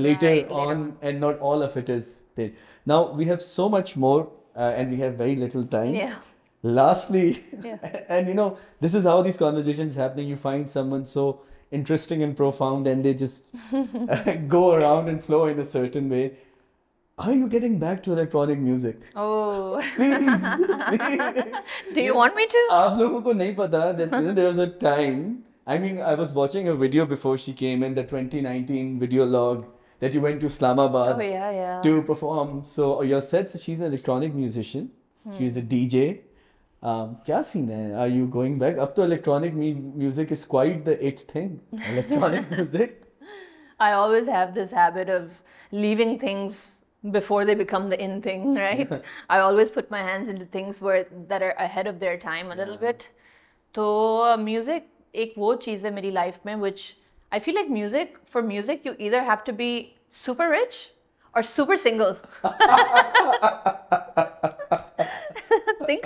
later, right, later on, on, and not all of it is paid. Now we have so much more uh, and we have very little time. Yeah. Lastly, yeah. and you know, this is how these conversations happen. You find someone so interesting and profound, and they just go around and flow in a certain way. Are you getting back to electronic music? Oh. please, Do you want me to? आप लोगों को नहीं पता that there was a time. I mean, I was watching a video before she came in the 2019 video log that you went to Islamabad oh, to perform. So uh, you said she's an electronic musician. Hmm. She's a DJ. Um, क्या scene है are you going back अब तो electronic music is quite the it thing electronic music I always have this habit of leaving things before they become the in thing, right? I always put my hands into things where that are ahead of their time a little bit. So music, एक वो चीज़ है मेरी life में विच I feel like music, for music, you either have to be super rich or super single. Think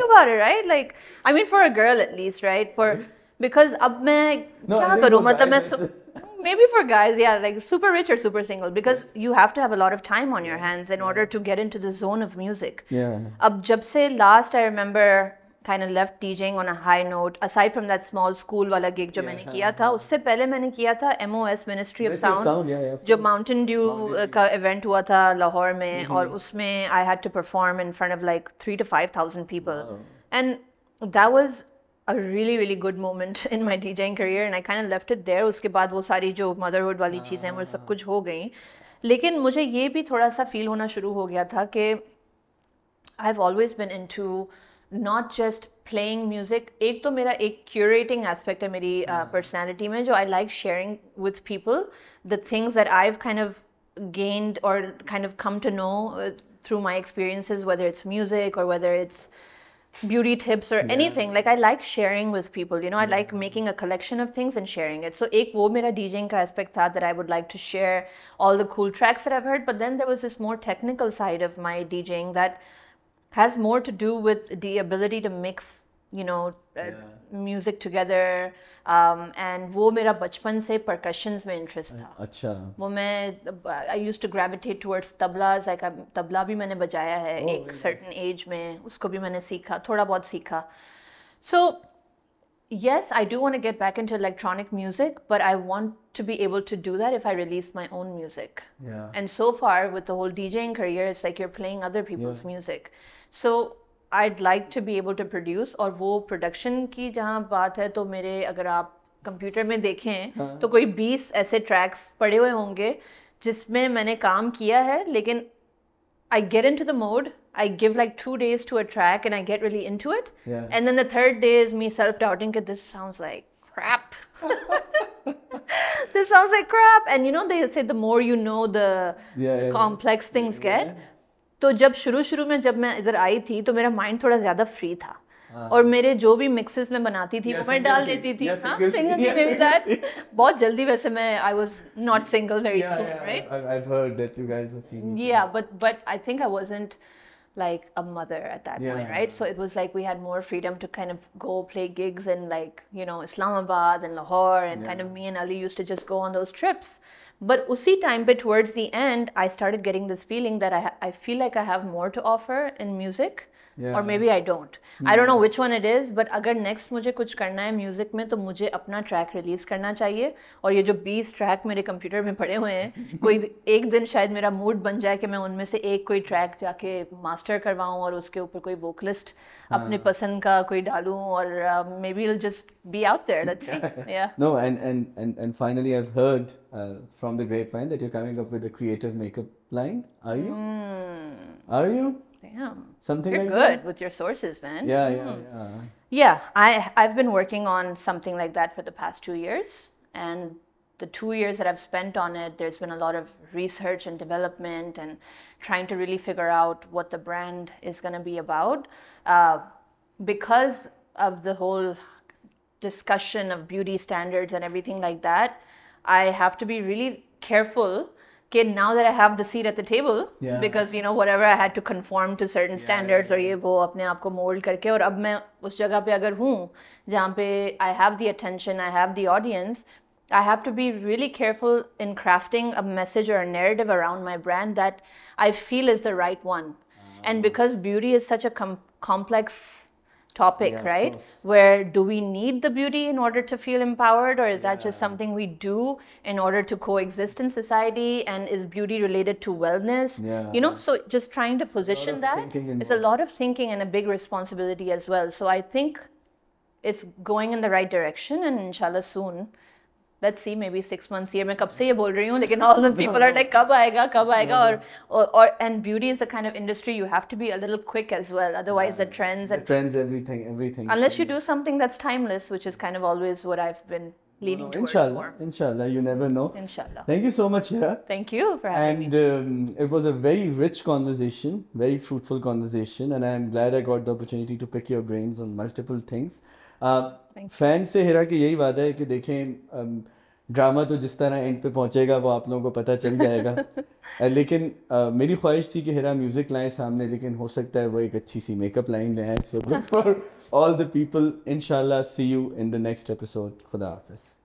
about it, right? Like, I mean, for a girl at least, right? For because ab main no, kya karu? su- maybe for guys, yeah, like super rich or super single because you have to have a lot of time on your hands in order to get into the zone of music. Yeah. Ab jab se last I remember kind of left teaching on a high note aside from that small school wala gig जो yeah, मैंने किया था उससे पहले मैंने किया था MOS Ministry of Sound जो Mountain Dew का इवेंट हुआ था लाहौर में और उसमें I had to perform in front of like three to five thousand people and that was a really really good moment in my DJing career and I kind of left it there उसके बाद वो सारी जो motherhood वाली चीज़ें वो सब कुछ हो गई लेकिन मुझे ये भी थोड़ा सा फील होना शुरू हो गया था कि I have always been into not just playing music एक तो मेरा एक क्यूरेटिंग एस्पेक्ट है मेरी पर्सनैलिटी uh, में जो I like sharing with people the things that I have kind of gained or kind of come to know uh, through my experiences whether it's music or whether it's beauty tips or yeah. anything like i like sharing with people you know i like making a collection of things and sharing it so ek wo mera djing ka aspect tha that i would like to share all the cool tracks that i've heard but then there was this more technical side of my djing that has more to do with the ability to mix you know uh, yeah. music together um, and वो मेरा बचपन से percussions में interest था अच्छा वो मैं I used to gravitate towards तबलास like tabla um, भी मैंने बजाया है oh, एक certain age में उसको भी मैंने सीखा थोड़ा बहुत सीखा so yes I do want to get back into electronic music but I want to be able to do that if I release my own music yeah. and so far with the whole DJing career it's like you're playing other people's yeah. music so I'd like to be able to produce और वो production की जहाँ बात है तो मेरे अगर आप कंप्यूटर में देखें हाँ. तो कोई 20 ऐसे ट्रैक्स पड़े हुए होंगे जिसमें मैंने काम किया है लेकिन I get into the mode I give like two days to a track and I get really into it. Yeah. And then the third day is me self doubting because this sounds like crap. this sounds like crap. And you know, they say the more you know, the yeah, yeah, complex things get. तो जब शुरू शुरू में जब मैं इधर आई थी तो मेरा माइंड थोड़ा ज्यादा फ्री था हाँ। और मेरे जो भी मिक्सेस में बनाती थी वो मैं डाल देती थी सिंगल दैट हाँ, बहुत जल्दी वैसे मैं I was not single very soon right but but think like a mother at that point so it like we had more freedom to kind of go play gigs Lahore But usi time but towards the end, I started getting this feeling that I, I feel like I have more to offer in music और maybe I don't I don't know which one it is but अगर next मुझे कुछ करना है music में तो मुझे अपना ट्रैक रिलीज़ करना चाहिए और ये जो बीस ट्रैक मेरे कंप्यूटर में पड़े हुए हैं कोई एक दिन शायद मेरा मूड बन जाए कि मैं उनमें से एक कोई ट्रैक जाके मास्टर करवाऊँ और उसके ऊपर कोई वोकलिस्ट अपने हाँ। पसंद का कोई डालूँ और maybe just be out there. Let's see. Yeah. no, and, and, and, and finally, I've heard uh, from the grapevine that you're coming up with a creative makeup line. Are you? Mm. Are Damn. Something You're like good that? with your sources, man. Yeah, yeah, hmm. yeah. Yeah, I I've been working on something like that for the past 2 years and the 2 years that I've spent on it, there's been a lot of research and development and trying to really figure out what the brand is going to be about. Uh, because of the whole discussion of beauty standards and everything like that, I have to be really careful now that I have the seat at the table, yeah. because you know whatever I had to conform to certain standards yeah, yeah. और ये वो अपने आप को mould करके और अब मैं उस जगह पे अगर हूँ जहाँ पे have the attention, I have the audience, I have to be really careful in crafting a message or a narrative around my brand that I feel is the right one. Uh-huh. And mm. because beauty is such a com- complex topic, yeah, right? Where do we need the beauty in order to feel empowered, or is yeah. that just something we do in order to coexist in society? And is beauty related to wellness? Yeah. You know, so just trying to position that it's a lot of thinking and a big responsibility as well. So I think it's going in the right direction, and inshallah soon Let's see. Maybe six months here. मैं कब से ये बोल रही हूँ लेकिन all the people are like कब आएगा कब आएगा और और and beauty is a kind of industry you have to be a little quick as the otherwise the trends everything trends everything everything unless you do something that's timeless which is kind of always what I have no, no, inshallah inshallah you never know inshallah thank you so much yeah thank you for having and, me and um, it was a very rich conversation very fruitful conversation and i'm glad i got the opportunity to pick your brains on multiple things uh, fan से हेरा की यही वादा है कि देखें drama तो जिस तरह एंड पे पहुंचेगा वो आप लोगों को पता चल जाएगा लेकिन आ, मेरी ख्वाहिश थी कि हेरा म्यूज़िक लाएं सामने लेकिन हो सकता है वो एक अच्छी सी मेकअप लाइन लाएं so good for all the people in see you in the next episode खुदा हाफिज़